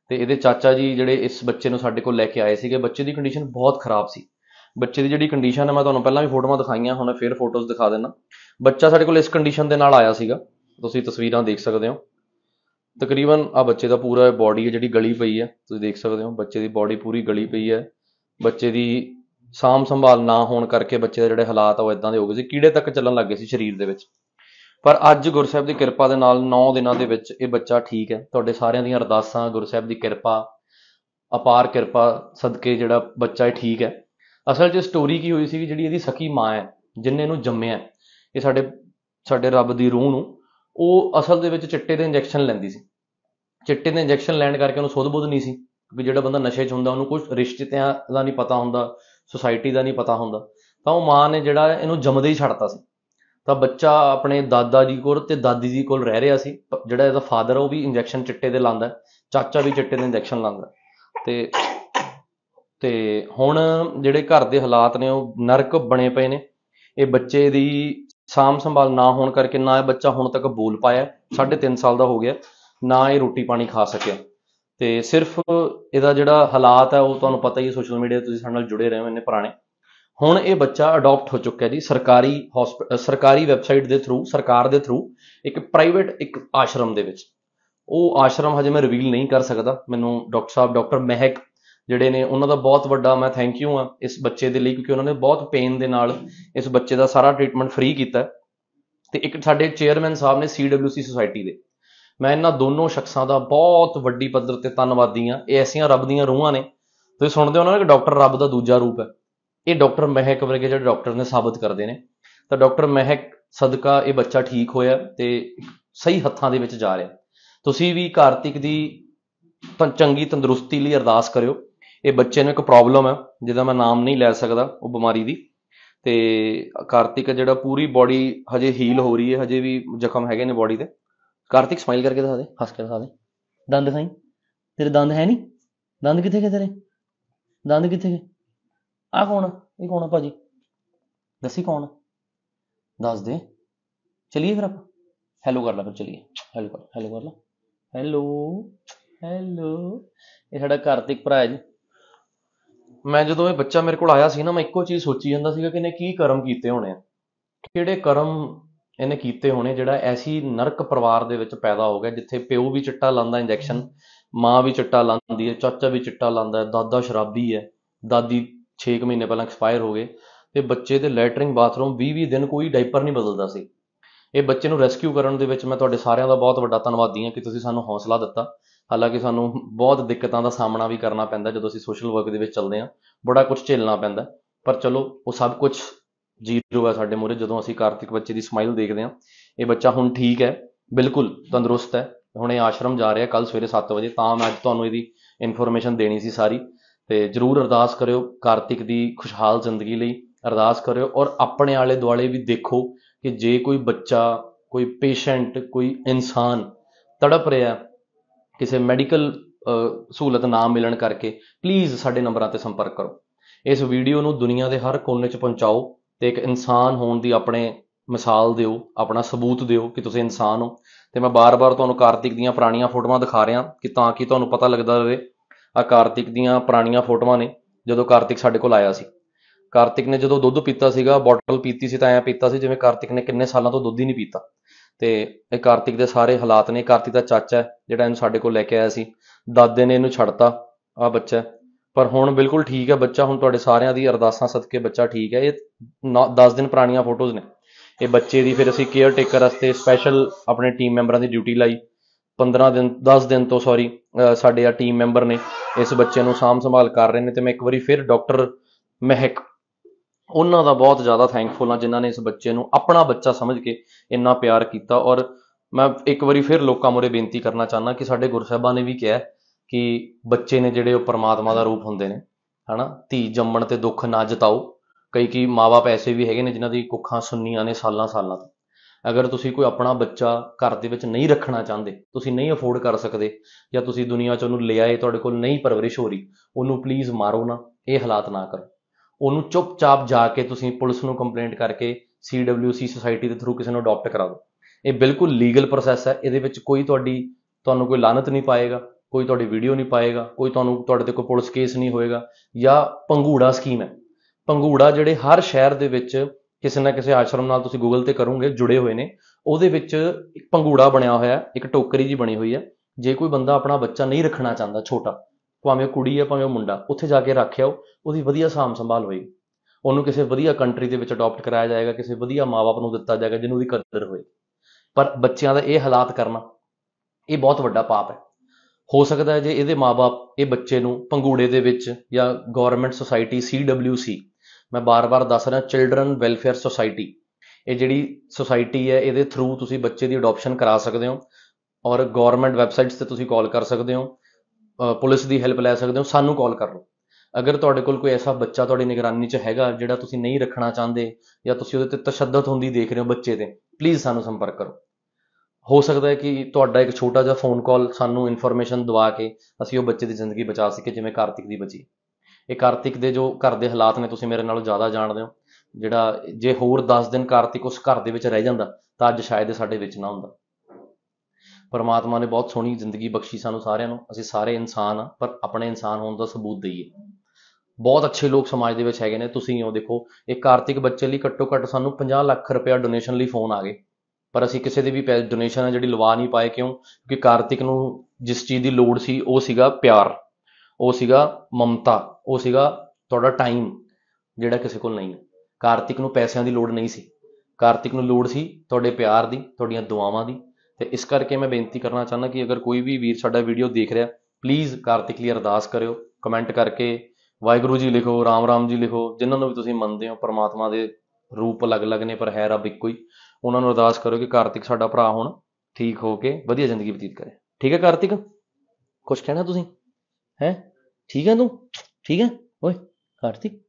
ਤੇ ਇਹਦੇ ਚਾਚਾ ਜੀ ਜਿਹੜੇ ਇਸ ਬੱਚੇ ਨੂੰ ਸਾਡੇ ਕੋਲ ਲੈ ਕੇ ਆਏ ਸੀਗੇ ਬੱਚੇ ਦੀ ਕੰਡੀਸ਼ਨ ਬਹੁਤ ਖਰਾਬ ਸੀ ਬੱਚੇ ਦੀ ਜਿਹੜੀ ਕੰਡੀਸ਼ਨ ਹੈ ਮੈਂ ਤੁਹਾਨੂੰ ਪਹਿਲਾਂ ਵੀ ਫੋਟੋਆਂ ਦਿਖਾਈਆਂ ਹੁਣ ਫੇਰ ਫੋਟੋਜ਼ ਦਿਖਾ ਦੇਣਾ ਬੱਚਾ ਸਾਡੇ ਕੋਲ ਇਸ ਕੰਡੀਸ਼ਨ ਦੇ ਨਾਲ ਆਇਆ ਸੀਗਾ ਤੁਸੀਂ ਤਸਵੀਰਾਂ ਦੇਖ ਸਕਦੇ ਹੋ ਤਕਰੀਬਨ ਆ ਬੱਚੇ ਦਾ ਪੂਰਾ ਬਾਡੀ ਹੈ ਜਿਹੜੀ ਗਲੀ ਪਈ ਹੈ ਤੁਸੀਂ ਦੇਖ ਸਕਦੇ ਹੋ ਬੱਚੇ ਦੀ ਬਾਡੀ ਪੂਰੀ ਗਲੀ ਪਈ ਹੈ ਬੱਚੇ ਦੀ ਸਾਮ ਸੰਭਾਲ ਨਾ ਹੋਣ ਕਰਕੇ ਬੱਚੇ ਦੇ ਜਿਹੜੇ ਹਾਲਾਤ ਉਹ ਇਦਾਂ ਦੇ ਹੋ ਗਏ ਸੀ ਕੀੜੇ ਤੱਕ ਚੱਲਣ ਲੱਗੇ ਸੀ ਸਰੀਰ ਦੇ ਵਿੱਚ ਪਰ ਅੱਜ ਗੁਰਸਾਹਿਬ ਦੀ ਕਿਰਪਾ ਦੇ ਨਾਲ 9 ਦਿਨਾਂ ਦੇ ਵਿੱਚ ਇਹ ਬੱਚਾ ਠੀਕ ਹੈ ਤੁਹਾਡੇ ਸਾਰਿਆਂ ਦੀਆਂ ਅਰਦਾਸਾਂ ਗੁਰਸਾਹਿਬ ਦੀ ਕਿਰਪਾ ਅਪਾਰ ਕਿਰਪਾ ਸਦਕੇ ਜਿਹੜਾ ਬੱਚਾ ਇਹ ਠੀਕ ਹੈ ਅਸਲ 'ਚ ਸਟੋਰੀ ਕੀ ਹੋਈ ਸੀ ਕਿ ਜਿਹੜੀ ਇਹਦੀ ਸਕੀ ਮਾਂ ਹੈ ਜਿੰਨੇ ਨੂੰ ਜੰਮਿਆ ਇਹ ਸਾਡੇ ਸਾਡੇ ਰੱਬ ਦੀ ਰੂਹ ਨੂੰ ਉਹ ਅਸਲ ਦੇ ਵਿੱਚ ਚਿੱਟੇ ਦੇ ਇੰਜੈਕਸ਼ਨ ਲੈਂਦੀ ਸੀ ਚਿੱਟੇ ਦੇ ਇੰਜੈਕਸ਼ਨ ਲੈਣ ਕਰਕੇ ਉਹਨੂੰ ਸੁੱਧ ਬੁੱਧ ਨਹੀਂ ਸੀ ਕਿ ਜਿਹੜਾ ਬੰਦਾ ਨਸ਼ੇ 'ਚ ਹੁੰਦਾ ਉਹਨੂੰ ਕੁਝ ਰਿਸ਼ਤਿਆਂ ਦਾ ਨਹੀਂ ਪਤਾ ਹੁੰਦਾ ਸੋਸਾਇਟੀ ਦਾ ਨਹੀਂ ਪਤਾ ਹੁੰਦਾ ਤਾਂ ਉਹ ਮਾਂ ਨੇ ਜਿਹੜਾ ਇਹਨੂੰ ਜੰਮਦੇ ਹੀ ਛੱਡਤਾ ਸੀ ਤਾਂ ਬੱਚਾ ਆਪਣੇ ਦਾਦਾ ਜੀ ਕੋਲ ਤੇ ਦਾਦੀ ਜੀ ਕੋਲ ਰਹਿ ਰਿਹਾ ਸੀ ਜਿਹੜਾ ਇਹਦਾ ਫਾਦਰ ਉਹ ਵੀ ਇੰਜੈਕਸ਼ਨ ਚਿੱਟੇ ਦੇ ਲਾਂਦਾ ਚਾਚਾ ਵੀ ਚਿੱਟੇ ਦੇ ਇੰਜੈਕਸ਼ਨ ਲਾਂਦਾ ਤੇ ਤੇ ਹੁਣ ਜਿਹੜੇ ਘਰ ਦੇ ਹਾਲਾਤ ਨੇ ਉਹ ਨਰਕ ਬਣੇ ਪਏ ਨੇ ਇਹ ਬੱਚੇ ਦੀ ਸਾਮ ਸੰਭਾਲ ਨਾ ਹੋਣ ਕਰਕੇ ਨਾ ਇਹ ਬੱਚਾ ਹੁਣ ਤੱਕ ਬੋਲ ਪਾਇਆ 3.5 ਸਾਲ ਦਾ ਹੋ ਗਿਆ ਨਾ ਇਹ ਰੋਟੀ ਪਾਣੀ ਖਾ ਸਕਿਆ ਤੇ ਸਿਰਫ ਇਹਦਾ ਜਿਹੜਾ ਹਾਲਾਤ ਹੈ ਉਹ ਤੁਹਾਨੂੰ ਪਤਾ ਹੀ ਹੈ ਸੋਸ਼ਲ ਮੀਡੀਆ ਤੁਸੀਂ ਸਾਡੇ ਨਾਲ ਜੁੜੇ ਰਹੇ ਹੋ ਇੰਨੇ ਪੁਰਾਣੇ ਹੁਣ ਇਹ ਬੱਚਾ ਅਡਾਪਟ ਹੋ ਚੁੱਕਾ ਜੀ ਸਰਕਾਰੀ ਸਰਕਾਰੀ ਵੈਬਸਾਈਟ ਦੇ ਥਰੂ ਸਰਕਾਰ ਦੇ ਥਰੂ ਇੱਕ ਪ੍ਰਾਈਵੇਟ ਇੱਕ ਆਸ਼ਰਮ ਦੇ ਵਿੱਚ ਉਹ ਆਸ਼ਰਮ ਹਜੇ ਮੈਂ ਰਿਵੀਲ ਨਹੀਂ ਕਰ ਸਕਦਾ ਮੈਨੂੰ ਡਾਕਟਰ ਸਾਹਿਬ ਡਾਕਟਰ ਮਹਿਕ ਜਿਹੜੇ ਨੇ ਉਹਨਾਂ ਦਾ ਬਹੁਤ ਵੱਡਾ ਮੈਂ ਥੈਂਕ ਯੂ ਆ ਇਸ ਬੱਚੇ ਦੇ ਲਈ ਕਿਉਂਕਿ ਉਹਨਾਂ ਨੇ ਬਹੁਤ ਪੇਨ ਦੇ ਨਾਲ ਇਸ ਬੱਚੇ ਦਾ ਸਾਰਾ ਟ੍ਰੀਟਮੈਂਟ ਫ੍ਰੀ ਕੀਤਾ ਤੇ ਇੱਕ ਸਾਡੇ ਚੇਅਰਮੈਨ ਸਾਹਿਬ ਨੇ ਸੀਡਬਲਯੂਸੀ ਸੁਸਾਇਟੀ ਦੇ ਮੈਂ ਇਹਨਾਂ ਦੋਨੋਂ ਸ਼ਖਸਾਂ ਦਾ ਬਹੁਤ ਵੱਡੀ ਪੱਧਰ ਤੇ ਧੰਨਵਾਦੀ ਆ ਇਹ ਐਸੀਆਂ ਰੱਬ ਦੀਆਂ ਰੂਹਾਂ ਨੇ ਤੁਸੀਂ ਸੁਣਦੇ ਹੋ ਨਾ ਕਿ ਡਾਕਟਰ ਰੱਬ ਦਾ ਦੂਜਾ ਰੂਪ ਹੈ ਇਹ ਡਾਕਟਰ ਮਹਿਕ ਵਰਗੇ ਜਿਹੜੇ ਡਾਕਟਰ ਨੇ ਸਾਬਤ ਕਰਦੇ ਨੇ ਤਾਂ ਡਾਕਟਰ ਮਹਿਕ ਸਦਕਾ ਇਹ ਬੱਚਾ ਠੀਕ ਹੋਇਆ ਤੇ ਸਹੀ ਹੱਥਾਂ ਦੇ ਵਿੱਚ ਜਾ ਰਿਹਾ ਤੁਸੀਂ ਵੀ ਕਾਰਤਿਕ ਦੀ ਚੰਗੀ ਤੰਦਰੁਸਤੀ ਲਈ ਅਰਦਾਸ ਕਰਿਓ ਇਹ ਬੱਚੇ ਨੂੰ ਇੱਕ ਪ੍ਰੋਬਲਮ ਹੈ ਜਿਹਦਾ ਮੈਂ ਨਾਮ ਨਹੀਂ ਲੈ ਸਕਦਾ ਉਹ ਬਿਮਾਰੀ ਦੀ ਤੇ ਕਾਰਤਿਕ ਜਿਹੜਾ ਪੂਰੀ ਬਾਡੀ ਹਜੇ ਹੀਲ ਹੋ ਰਹੀ ਹੈ ਹਜੇ ਵੀ ਜ਼ਖਮ ਹੈਗੇ ਨੇ ਬਾਡੀ ਤੇ ਕਾਰਤਿਕ ਸਮਾਈਲ ਕਰਕੇ ਦਿਖਾ ਦੇ ਹੱਸ ਕੇ ਦਿਖਾ ਦੇ ਦੰਦ ਸਾਈਂ ਤੇਰੇ ਦੰਦ ਹੈ ਨਹੀਂ ਦੰਦ ਕਿੱਥੇ ਗਏ ਤੇਰੇ ਦੰਦ ਕਿੱਥੇ ਗਏ ਆ ਕੌਣ ਇਹ ਕੌਣ ਆ ਭਾਜੀ ਦੱਸੀ ਕੌਣ ਦੱਸ ਦੇ ਚਲੀਏ ਫਿਰ ਆਪਾਂ ਹੈਲੋ ਕਰ ਲੈ ਫਿਰ ਚਲੀਏ ਹੈਲੋ ਕਰ ਹੈਲੋ ਕਰ ਲੈ ਹੈਲੋ ਹੈਲੋ ਇਹ ਸਾਡਾ ਕਾਰਤਿਕ ਭਰਾ ਜੀ ਮੈਂ ਜਦੋਂ ਇਹ ਬੱਚਾ ਮੇਰੇ ਕੋਲ ਆਇਆ ਸੀ ਨਾ ਮੈਂ ਇੱਕੋ ਚੀਜ਼ ਸੋਚੀ ਜਾਂਦਾ ਸੀਗਾ ਕਿ ਇਹਨੇ ਕੀ ਕਰਮ ਕੀਤੇ ਹੋਣੇ ਆ ਕਿਹੜੇ ਕਰਮ ਇਹਨੇ ਕੀਤੇ ਹੋਣੇ ਜਿਹੜਾ ਐਸੀ ਨਰਕ ਪਰਿਵਾਰ ਦੇ ਵਿੱਚ ਪੈਦਾ ਹੋ ਗਿਆ ਜਿੱਥੇ ਪਿਓ ਵੀ ਚਿੱਟਾ ਲਾਂਦਾ ਇੰਜੈਕਸ਼ਨ ਮਾਂ ਵੀ ਚਿੱਟਾ ਲਾਂਦੀ ਹੈ ਚਾਚਾ ਵੀ ਚਿੱਟਾ ਲਾਂਦਾ ਦਾਦਾ ਸ਼ਰਾਬੀ ਹੈ ਦਾਦੀ 6 ਮਹੀਨੇ ਪਹਿਲਾਂ ਐਕਸਪਾਇਰ ਹੋ ਗਏ ਤੇ ਬੱਚੇ ਦੇ ਲੈਟਰਿੰਗ ਬਾਥਰੂਮ 20-20 ਦਿਨ ਕੋਈ ਡਾਈਪਰ ਨਹੀਂ ਬਦਲਦਾ ਸੀ ਇਹ ਬੱਚੇ ਨੂੰ ਰੈਸਕਿਊ ਕਰਨ ਦੇ ਵਿੱਚ ਮੈਂ ਤੁਹਾਡੇ ਸਾਰਿਆਂ ਦਾ ਬਹੁਤ ਵੱਡਾ ਧੰਨਵਾਦੀ ਹਾਂ ਕਿ ਤੁਸੀਂ ਸਾਨੂੰ ਹੌਸਲਾ ਦਿੱਤਾ ਹਾਲਾਂਕਿ ਸਾਨੂੰ ਬਹੁਤ ਦਿੱਕਤਾਂ ਦਾ ਸਾਹਮਣਾ ਵੀ ਕਰਨਾ ਪੈਂਦਾ ਜਦੋਂ ਅਸੀਂ ਸੋਸ਼ਲ ਵਰਕ ਦੇ ਵਿੱਚ ਚੱਲਦੇ ਹਾਂ ਬੜਾ ਕੁਝ ਝੇਲਣਾ ਪੈਂਦਾ ਪਰ ਚਲੋ ਉਹ ਸਭ ਕੁਝ ਜ਼ੀਰੋ ਹੈ ਸਾਡੇ ਮੂਰੇ ਜਦੋਂ ਅਸੀਂ ਕਾਰਤਿਕ ਬੱਚੇ ਦੀ ਸਮਾਈਲ ਦੇਖਦੇ ਹਾਂ ਇਹ ਬੱਚਾ ਹੁਣ ਠੀਕ ਹੈ ਬਿਲਕੁਲ ਤੰਦਰੁਸਤ ਹੈ ਹੁਣ ਇਹ ਆਸ਼ਰਮ ਜਾ ਰਿਹਾ ਕੱਲ ਸਵੇਰੇ 7 ਵਜੇ ਤਾਂ ਮੈਂ ਅੱਜ ਤੁਹਾਨੂੰ ਇਹਦੀ ਇਨਫੋਰਮੇਸ਼ਨ ਦੇਣੀ ਸੀ ਸਾਰੀ ਤੇ ਜਰੂਰ ਅਰਦਾਸ ਕਰਿਓ ਕਾਰਤਿਕ ਦੀ ਖੁਸ਼ਹਾਲ ਜ਼ਿੰਦਗੀ ਲਈ ਅਰਦਾਸ ਕਰਿਓ ਔਰ ਆਪਣੇ ਆਲੇ ਦੁਆਲੇ ਵੀ ਦੇਖੋ ਕਿ ਜੇ ਕੋਈ ਬੱਚਾ ਕੋਈ ਪੇਸ਼ੈਂਟ ਕੋਈ ਇਨਸਾਨ ਤੜਪ ਰਿਹਾ ਕਿਸੇ ਮੈਡੀਕਲ ਸਹੂਲਤ ਨਾ ਮਿਲਣ ਕਰਕੇ ਪਲੀਜ਼ ਸਾਡੇ ਨੰਬਰਾਂ ਤੇ ਸੰਪਰਕ ਕਰੋ ਇਸ ਵੀਡੀਓ ਨੂੰ ਦੁਨੀਆ ਦੇ ਹਰ ਕੋਨੇ 'ਚ ਪਹੁੰਚਾਓ ਤੇ ਇੱਕ ਇਨਸਾਨ ਹੋਣ ਦੀ ਆਪਣੇ ਮਿਸਾਲ ਦਿਓ ਆਪਣਾ ਸਬੂਤ ਦਿਓ ਕਿ ਤੁਸੀਂ ਇਨਸਾਨ ਹੋ ਤੇ ਮੈਂ ਬਾਰ-ਬਾਰ ਤੁਹਾਨੂੰ ਕਾਰਤਿਕ ਦੀਆਂ ਪੁਰਾਣੀਆਂ ਫੋਟੋਆਂ ਦਿਖਾ ਰਿਹਾ ਕਿ ਤਾਂ ਕਿ ਤੁਹਾਨੂੰ ਪਤਾ ਲੱਗਦਾ ਰਹੇ ਆ ਕਾਰਤਿਕ ਦੀਆਂ ਪੁਰਾਣੀਆਂ ਫੋਟੋਆਂ ਨੇ ਜਦੋਂ ਕਾਰਤਿਕ ਸਾਡੇ ਕੋਲ ਆਇਆ ਸੀ ਕਾਰਤਿਕ ਨੇ ਜਦੋਂ ਦੁੱਧ ਪੀਤਾ ਸੀਗਾ ਬੋਟਲ ਪੀਤੀ ਸੀ ਤਾਂ ਐ ਪੀਤਾ ਸੀ ਜਿਵੇਂ ਕਾਰਤਿਕ ਨੇ ਕਿੰਨੇ ਸਾਲਾਂ ਤੋਂ ਦੁੱਧ ਹੀ ਨਹੀਂ ਪੀਤਾ ਤੇ ਇਹ ਕਾਰਤਿਕ ਦੇ ਸਾਰੇ ਹਾਲਾਤ ਨੇ ਕਾਰਤਿਕ ਦਾ ਚਾਚਾ ਜਿਹੜਾ ਇਹਨੂੰ ਸਾਡੇ ਕੋਲ ਲੈ ਕੇ ਆਇਆ ਸੀ ਦਾਦੇ ਨੇ ਇਹਨੂੰ ਛੱਡਤਾ ਆ ਬੱਚਾ ਪਰ ਹੁਣ ਬਿਲਕੁਲ ਠੀਕ ਹੈ ਬੱਚਾ ਹੁਣ ਤੁਹਾਡੇ ਸਾਰਿਆਂ ਦੀ ਅਰਦਾਸਾਂ ਸਦਕੇ ਬੱਚਾ ਠੀਕ ਹੈ ਇਹ 10 ਦਿਨ ਪੁਰਾਣੀਆਂ ਫੋਟੋਜ਼ ਨੇ ਇਹ ਬੱਚੇ ਦੀ ਫਿਰ ਅਸੀਂ ਕੇਅਰ ਟੇਕਰ ਵਾਸਤੇ ਸਪੈਸ਼ਲ ਆਪਣੇ ਟੀਮ ਮੈਂਬਰਾਂ ਦੀ ਡਿਊਟੀ ਲਾਈ 15 ਦਿਨ 10 ਦਿਨ ਤੋਂ ਸੌਰੀ ਸਾਡੇ ਆ ਟੀਮ ਮੈਂਬਰ ਨੇ ਇਸ ਬੱਚੇ ਨੂੰ ਸਾਂਭ ਸੰਭਾਲ ਕਰ ਰਹੇ ਨੇ ਤੇ ਮੈਂ ਇੱਕ ਵਾਰੀ ਫਿਰ ਡਾਕਟਰ ਮਹਿਕ ਉਹਨਾਂ ਦਾ ਬਹੁਤ ਜ਼ਿਆਦਾ ਥੈਂਕਫੁਲ ਹਾਂ ਜਿਨ੍ਹਾਂ ਨੇ ਇਸ ਬੱਚੇ ਨੂੰ ਆਪਣਾ ਬੱਚਾ ਸਮਝ ਕੇ ਇੰਨਾ ਪਿਆਰ ਕੀਤਾ ਔਰ ਮੈਂ ਇੱਕ ਵਾਰੀ ਫਿਰ ਲੋਕਾਂ ਮੂਰੇ ਬੇਨਤੀ ਕਰਨਾ ਚਾਹੁੰਦਾ ਕਿ ਸਾਡੇ ਗੁਰਸਾਹਿਬਾਂ ਨੇ ਵੀ ਕਿਹਾ ਕਿ ਬੱਚੇ ਨੇ ਜਿਹੜੇ ਉਹ ਪਰਮਾਤਮਾ ਦਾ ਰੂਪ ਹੁੰਦੇ ਨੇ ਹਨਾ ਧੀ ਜੰਮਣ ਤੇ ਦੁੱਖ ਨਾ ਜਤਾਓ ਕਈ ਕੀ ਮਾਵਾ ਪੈਸੇ ਵੀ ਹੈਗੇ ਨੇ ਜਿਨ੍ਹਾਂ ਦੀ ਕੁੱਖਾਂ ਸੁੰਨੀਆਂ ਨੇ ਸਾਲਾਂ ਸਾਲਾਂ ਤੋਂ ਅਗਰ ਤੁਸੀਂ ਕੋਈ ਆਪਣਾ ਬੱਚਾ ਘਰ ਦੇ ਵਿੱਚ ਨਹੀਂ ਰੱਖਣਾ ਚਾਹੁੰਦੇ ਤੁਸੀਂ ਨਹੀਂ ਅਫੋਰਡ ਕਰ ਸਕਦੇ ਜਾਂ ਤੁਸੀਂ ਦੁਨੀਆ 'ਚ ਉਹਨੂੰ ਲਿਆਏ ਤੁਹਾਡੇ ਕੋਲ ਨਹੀਂ ਪਰਵਰਿਸ਼ ਹੋ ਰਹੀ ਉਹਨੂੰ ਪਲੀਜ਼ ਮਾਰੋ ਨਾ ਇਹ ਹਾਲਾਤ ਨਾ ਕਰੋ ਉਹਨੂੰ ਚੁੱਪਚਾਪ ਜਾ ਕੇ ਤੁਸੀਂ ਪੁਲਿਸ ਨੂੰ ਕੰਪਲੇਂਟ ਕਰਕੇ CWC ਸੁਸਾਇਟੀ ਦੇ ਥਰੂ ਕਿਸੇ ਨੂੰ ਅਡਾਪਟ ਕਰਾ ਦਿਓ ਇਹ ਬਿਲਕੁਲ ਲੀਗਲ ਪ੍ਰੋਸੈਸ ਹੈ ਇਹਦੇ ਵਿੱਚ ਕੋਈ ਤੁਹਾਡੀ ਤੁਹਾਨੂੰ ਕੋਈ ਲਾਨਤ ਨਹੀਂ ਪਾਏਗਾ ਕੋਈ ਤੁਹਾਡੀ ਵੀਡੀਓ ਨਹੀਂ ਪਾਏਗਾ ਕੋਈ ਤੁਹਾਨੂੰ ਤੁਹਾਡੇ ਤੇ ਕੋਈ ਪੁਲਿਸ ਕੇਸ ਨਹੀਂ ਹੋਏਗਾ ਜਾਂ ਪੰਗੂੜਾ ਸਕੀਮ ਹੈ ਪੰਗੂੜਾ ਜਿਹੜੇ ਹਰ ਸ਼ਹਿਰ ਦੇ ਵਿੱਚ ਕਿਸੇ ਨਾ ਕਿਸੇ ਆਸ਼ਰਮ ਨਾਲ ਤੁਸੀਂ ਗੂਗਲ ਤੇ ਕਰੋਗੇ ਜੁੜੇ ਹੋਏ ਨੇ ਉਹਦੇ ਵਿੱਚ ਇੱਕ ਪੰਗੂੜਾ ਬਣਿਆ ਹੋਇਆ ਇੱਕ ਟੋਕਰੀ ਜੀ ਬਣੀ ਹੋਈ ਹੈ ਜੇ ਕੋਈ ਬੰਦਾ ਆਪਣਾ ਬੱਚਾ ਨਹੀਂ ਰੱਖਣਾ ਚਾਹੁੰਦਾ ਛੋਟਾ ਭਾਵੇਂ ਕੁੜੀ ਹੈ ਭਾਵੇਂ ਮੁੰਡਾ ਉੱਥੇ ਜਾ ਕੇ ਰੱਖਿਓ ਉਹਦੀ ਵਧੀਆ ਸਾਮ ਸੰਭਾਲ ਹੋਏਗੀ ਉਹਨੂੰ ਕਿਸੇ ਵਧੀਆ ਕੰਟਰੀ ਦੇ ਵਿੱਚ ਅਡਾਪਟ ਕਰਾਇਆ ਜਾਏਗਾ ਕਿਸੇ ਵਧੀਆ ਮਾਪੇ ਨੂੰ ਦਿੱਤਾ ਜਾਏਗਾ ਜਿਹਨੂੰ ਉਹਦੀ ਕਦਰ ਹੋਏ ਪਰ ਬੱਚਿਆਂ ਦਾ ਇਹ ਹਾਲਾਤ ਕਰਨਾ ਇਹ ਬਹੁਤ ਵੱਡਾ ਪਾਪ ਹੈ ਹੋ ਸਕਦਾ ਹੈ ਜੇ ਇਹਦੇ ਮਾਪੇ ਇਹ ਬੱਚੇ ਨੂੰ ਪੰਗੂੜੇ ਦੇ ਵਿੱਚ ਜਾਂ ਗਵਰਨਮੈਂਟ ਸੁਸਾਇਟੀ CWC ਮੈਂ ਬਾਰ-ਬਾਰ ਦੱਸ ਰਿਹਾ ਚਿਲड्रन ਵੈਲਫੇਅਰ ਸੁਸਾਇਟੀ ਇਹ ਜਿਹੜੀ ਸੁਸਾਇਟੀ ਹੈ ਇਹਦੇ ਥਰੂ ਤੁਸੀਂ ਬੱਚੇ ਦੀ ਅਡਾਪਸ਼ਨ ਕਰਾ ਸਕਦੇ ਹੋ ਔਰ ਗਵਰਨਮੈਂਟ ਵੈਬਸਾਈਟਸ ਤੇ ਤੁਸੀਂ ਕਾਲ ਕਰ ਸਕਦੇ ਹੋ ਪੁਲਿਸ ਦੀ ਹੈਲਪ ਲੈ ਸਕਦੇ ਹੋ ਸਾਨੂੰ ਕਾਲ ਕਰ ਲਓ ਅਗਰ ਤੁਹਾਡੇ ਕੋਲ ਕੋਈ ਐਸਾ ਬੱਚਾ ਤੁਹਾਡੀ ਨਿਗਰਾਨੀ 'ਚ ਹੈਗਾ ਜਿਹੜਾ ਤੁਸੀਂ ਨਹੀਂ ਰੱਖਣਾ ਚਾਹੁੰਦੇ ਜਾਂ ਤੁਸੀਂ ਉਹਦੇ ਤੇ ਤਸ਼ੱਦਦ ਹੁੰਦੀ ਦੇਖ ਰਹੇ ਹੋ ਬੱਚੇ ਤੇ ਪਲੀਜ਼ ਸਾਨੂੰ ਸੰਪਰਕ ਕਰੋ ਹੋ ਸਕਦਾ ਹੈ ਕਿ ਤੁਹਾਡਾ ਇੱਕ ਛੋਟਾ ਜਿਹਾ ਫੋਨ ਕਾਲ ਸਾਨੂੰ ਇਨਫੋਰਮੇਸ਼ਨ ਦਵਾ ਕੇ ਅਸੀਂ ਉਹ ਬੱਚੇ ਦੀ ਜ਼ਿੰਦਗੀ ਬਚਾ ਸਕੀਏ ਜਿਵੇਂ ਕਾਰਤਿਕ ਦੀ ਬਚੀ ਇਹ ਕਾਰਤਿਕ ਦੇ ਜੋ ਘਰ ਦੇ ਹਾਲਾਤ ਨੇ ਤੁਸੀਂ ਮੇਰੇ ਨਾਲੋਂ ਜ਼ਿਆਦਾ ਜਾਣਦੇ ਹੋ ਜਿਹੜਾ ਜੇ ਹੋਰ 10 ਦਿਨ ਕਾਰਤਿਕ ਉਸ ਘਰ ਦੇ ਵਿੱਚ ਰਹਿ ਜਾਂਦਾ ਤਾਂ ਅੱਜ ਸ਼ਾਇਦ ਸਾਡੇ ਵਿੱਚ ਨਾ ਹੁੰਦਾ ਪਰਮਾਤਮਾ ਨੇ ਬਹੁਤ ਸੋਹਣੀ ਜ਼ਿੰਦਗੀ ਬਖਸ਼ੀ ਸਾਨੂੰ ਸਾਰਿਆਂ ਨੂੰ ਅਸੀਂ ਸਾਰੇ ਇਨਸਾਨ ਆ ਪਰ ਆਪਣੇ ਇਨਸਾਨ ਹੋਣ ਦਾ ਸਬੂਤ ਦਈਏ ਬਹੁਤ ਅੱਛੇ ਲੋਕ ਸਮਾਜ ਦੇ ਵਿੱਚ ਹੈਗੇ ਨੇ ਤੁਸੀਂ ਉਹ ਦੇਖੋ ਇਹ ਕਾਰਤਿਕ ਬੱਚੇ ਲਈ ਘੱਟੋ ਘੱਟ ਸਾਨੂੰ 50 ਲੱਖ ਰੁਪਇਆ ਡੋਨੇਸ਼ਨ ਲਈ ਫੋਨ ਆ ਗਏ ਪਰ ਅਸੀਂ ਕਿਸੇ ਦੀ ਵੀ ਡੋਨੇਸ਼ਨ ਆ ਜਿਹੜੀ ਲਵਾ ਨਹੀਂ ਪਾਏ ਕਿਉਂ ਕਿ ਕਾਰਤਿਕ ਨੂੰ ਜਿਸ ਚੀਜ਼ ਦੀ ਲੋੜ ਸੀ ਉਹ ਸੀਗਾ ਪਿਆਰ ਉਹ ਸੀਗਾ ਮਮਤਾ ਉਹ ਸੀਗਾ ਤੁਹਾਡਾ ਟਾਈਮ ਜਿਹੜਾ ਕਿਸੇ ਕੋਲ ਨਹੀਂ ਹੈ ਕਾਰਤਿਕ ਨੂੰ ਪੈਸਿਆਂ ਦੀ ਲੋੜ ਨਹੀਂ ਸੀ ਕਾਰਤਿਕ ਨੂੰ ਲੋੜ ਸੀ ਤੁਹਾਡੇ ਪਿਆਰ ਦੀ ਤੁਹਾਡੀਆਂ ਦੁਆਵਾਂ ਦੀ ਤੇ ਇਸ ਕਰਕੇ ਮੈਂ ਬੇਨਤੀ ਕਰਨਾ ਚਾਹੁੰਦਾ ਕਿ ਅਗਰ ਕੋਈ ਵੀ ਵੀਰ ਸਾਡਾ ਵੀਡੀਓ ਦੇਖ ਰਿਹਾ ਪਲੀਜ਼ ਕਾਰਤਿਕ ਲਈ ਅਰਦਾਸ ਕਰਿਓ ਕਮੈਂਟ ਕਰਕੇ ਵਾਹਿਗੁਰੂ ਜੀ ਲਿਖੋ ਰਾਮ ਰਾਮ ਜੀ ਲਿਖੋ ਜਿਨ੍ਹਾਂ ਨੂੰ ਵੀ ਤੁਸੀਂ ਮੰਨਦੇ ਹੋ ਪਰਮਾਤਮਾ ਦੇ ਰੂਪ ਅਲੱਗ-ਅਲੱਗ ਨੇ ਪਰ ਹੈ ਰੱਬ ਇੱਕੋ ਹੀ ਉਹਨਾਂ ਨੂੰ ਅਰਦਾਸ ਕਰੋ ਕਿ ਕਾਰਤਿਕ ਸਾਡਾ ਭਰਾ ਹੁਣ ਠੀਕ ਹੋ ਕੇ ਵਧੀਆ ਜ਼ਿੰਦਗੀ ਬਤੀਤ ਕਰੇ ਠੀਕ ਹੈ ਕਾਰਤਿਕ ਕੁਝ ਕਹਿਣਾ ਤੁਸੀਂ ਹੈ ਠੀਕ ਹੈ ਤੂੰ ਠੀਕ ਹੈ ਓਏ ਕਾਰਤਿਕ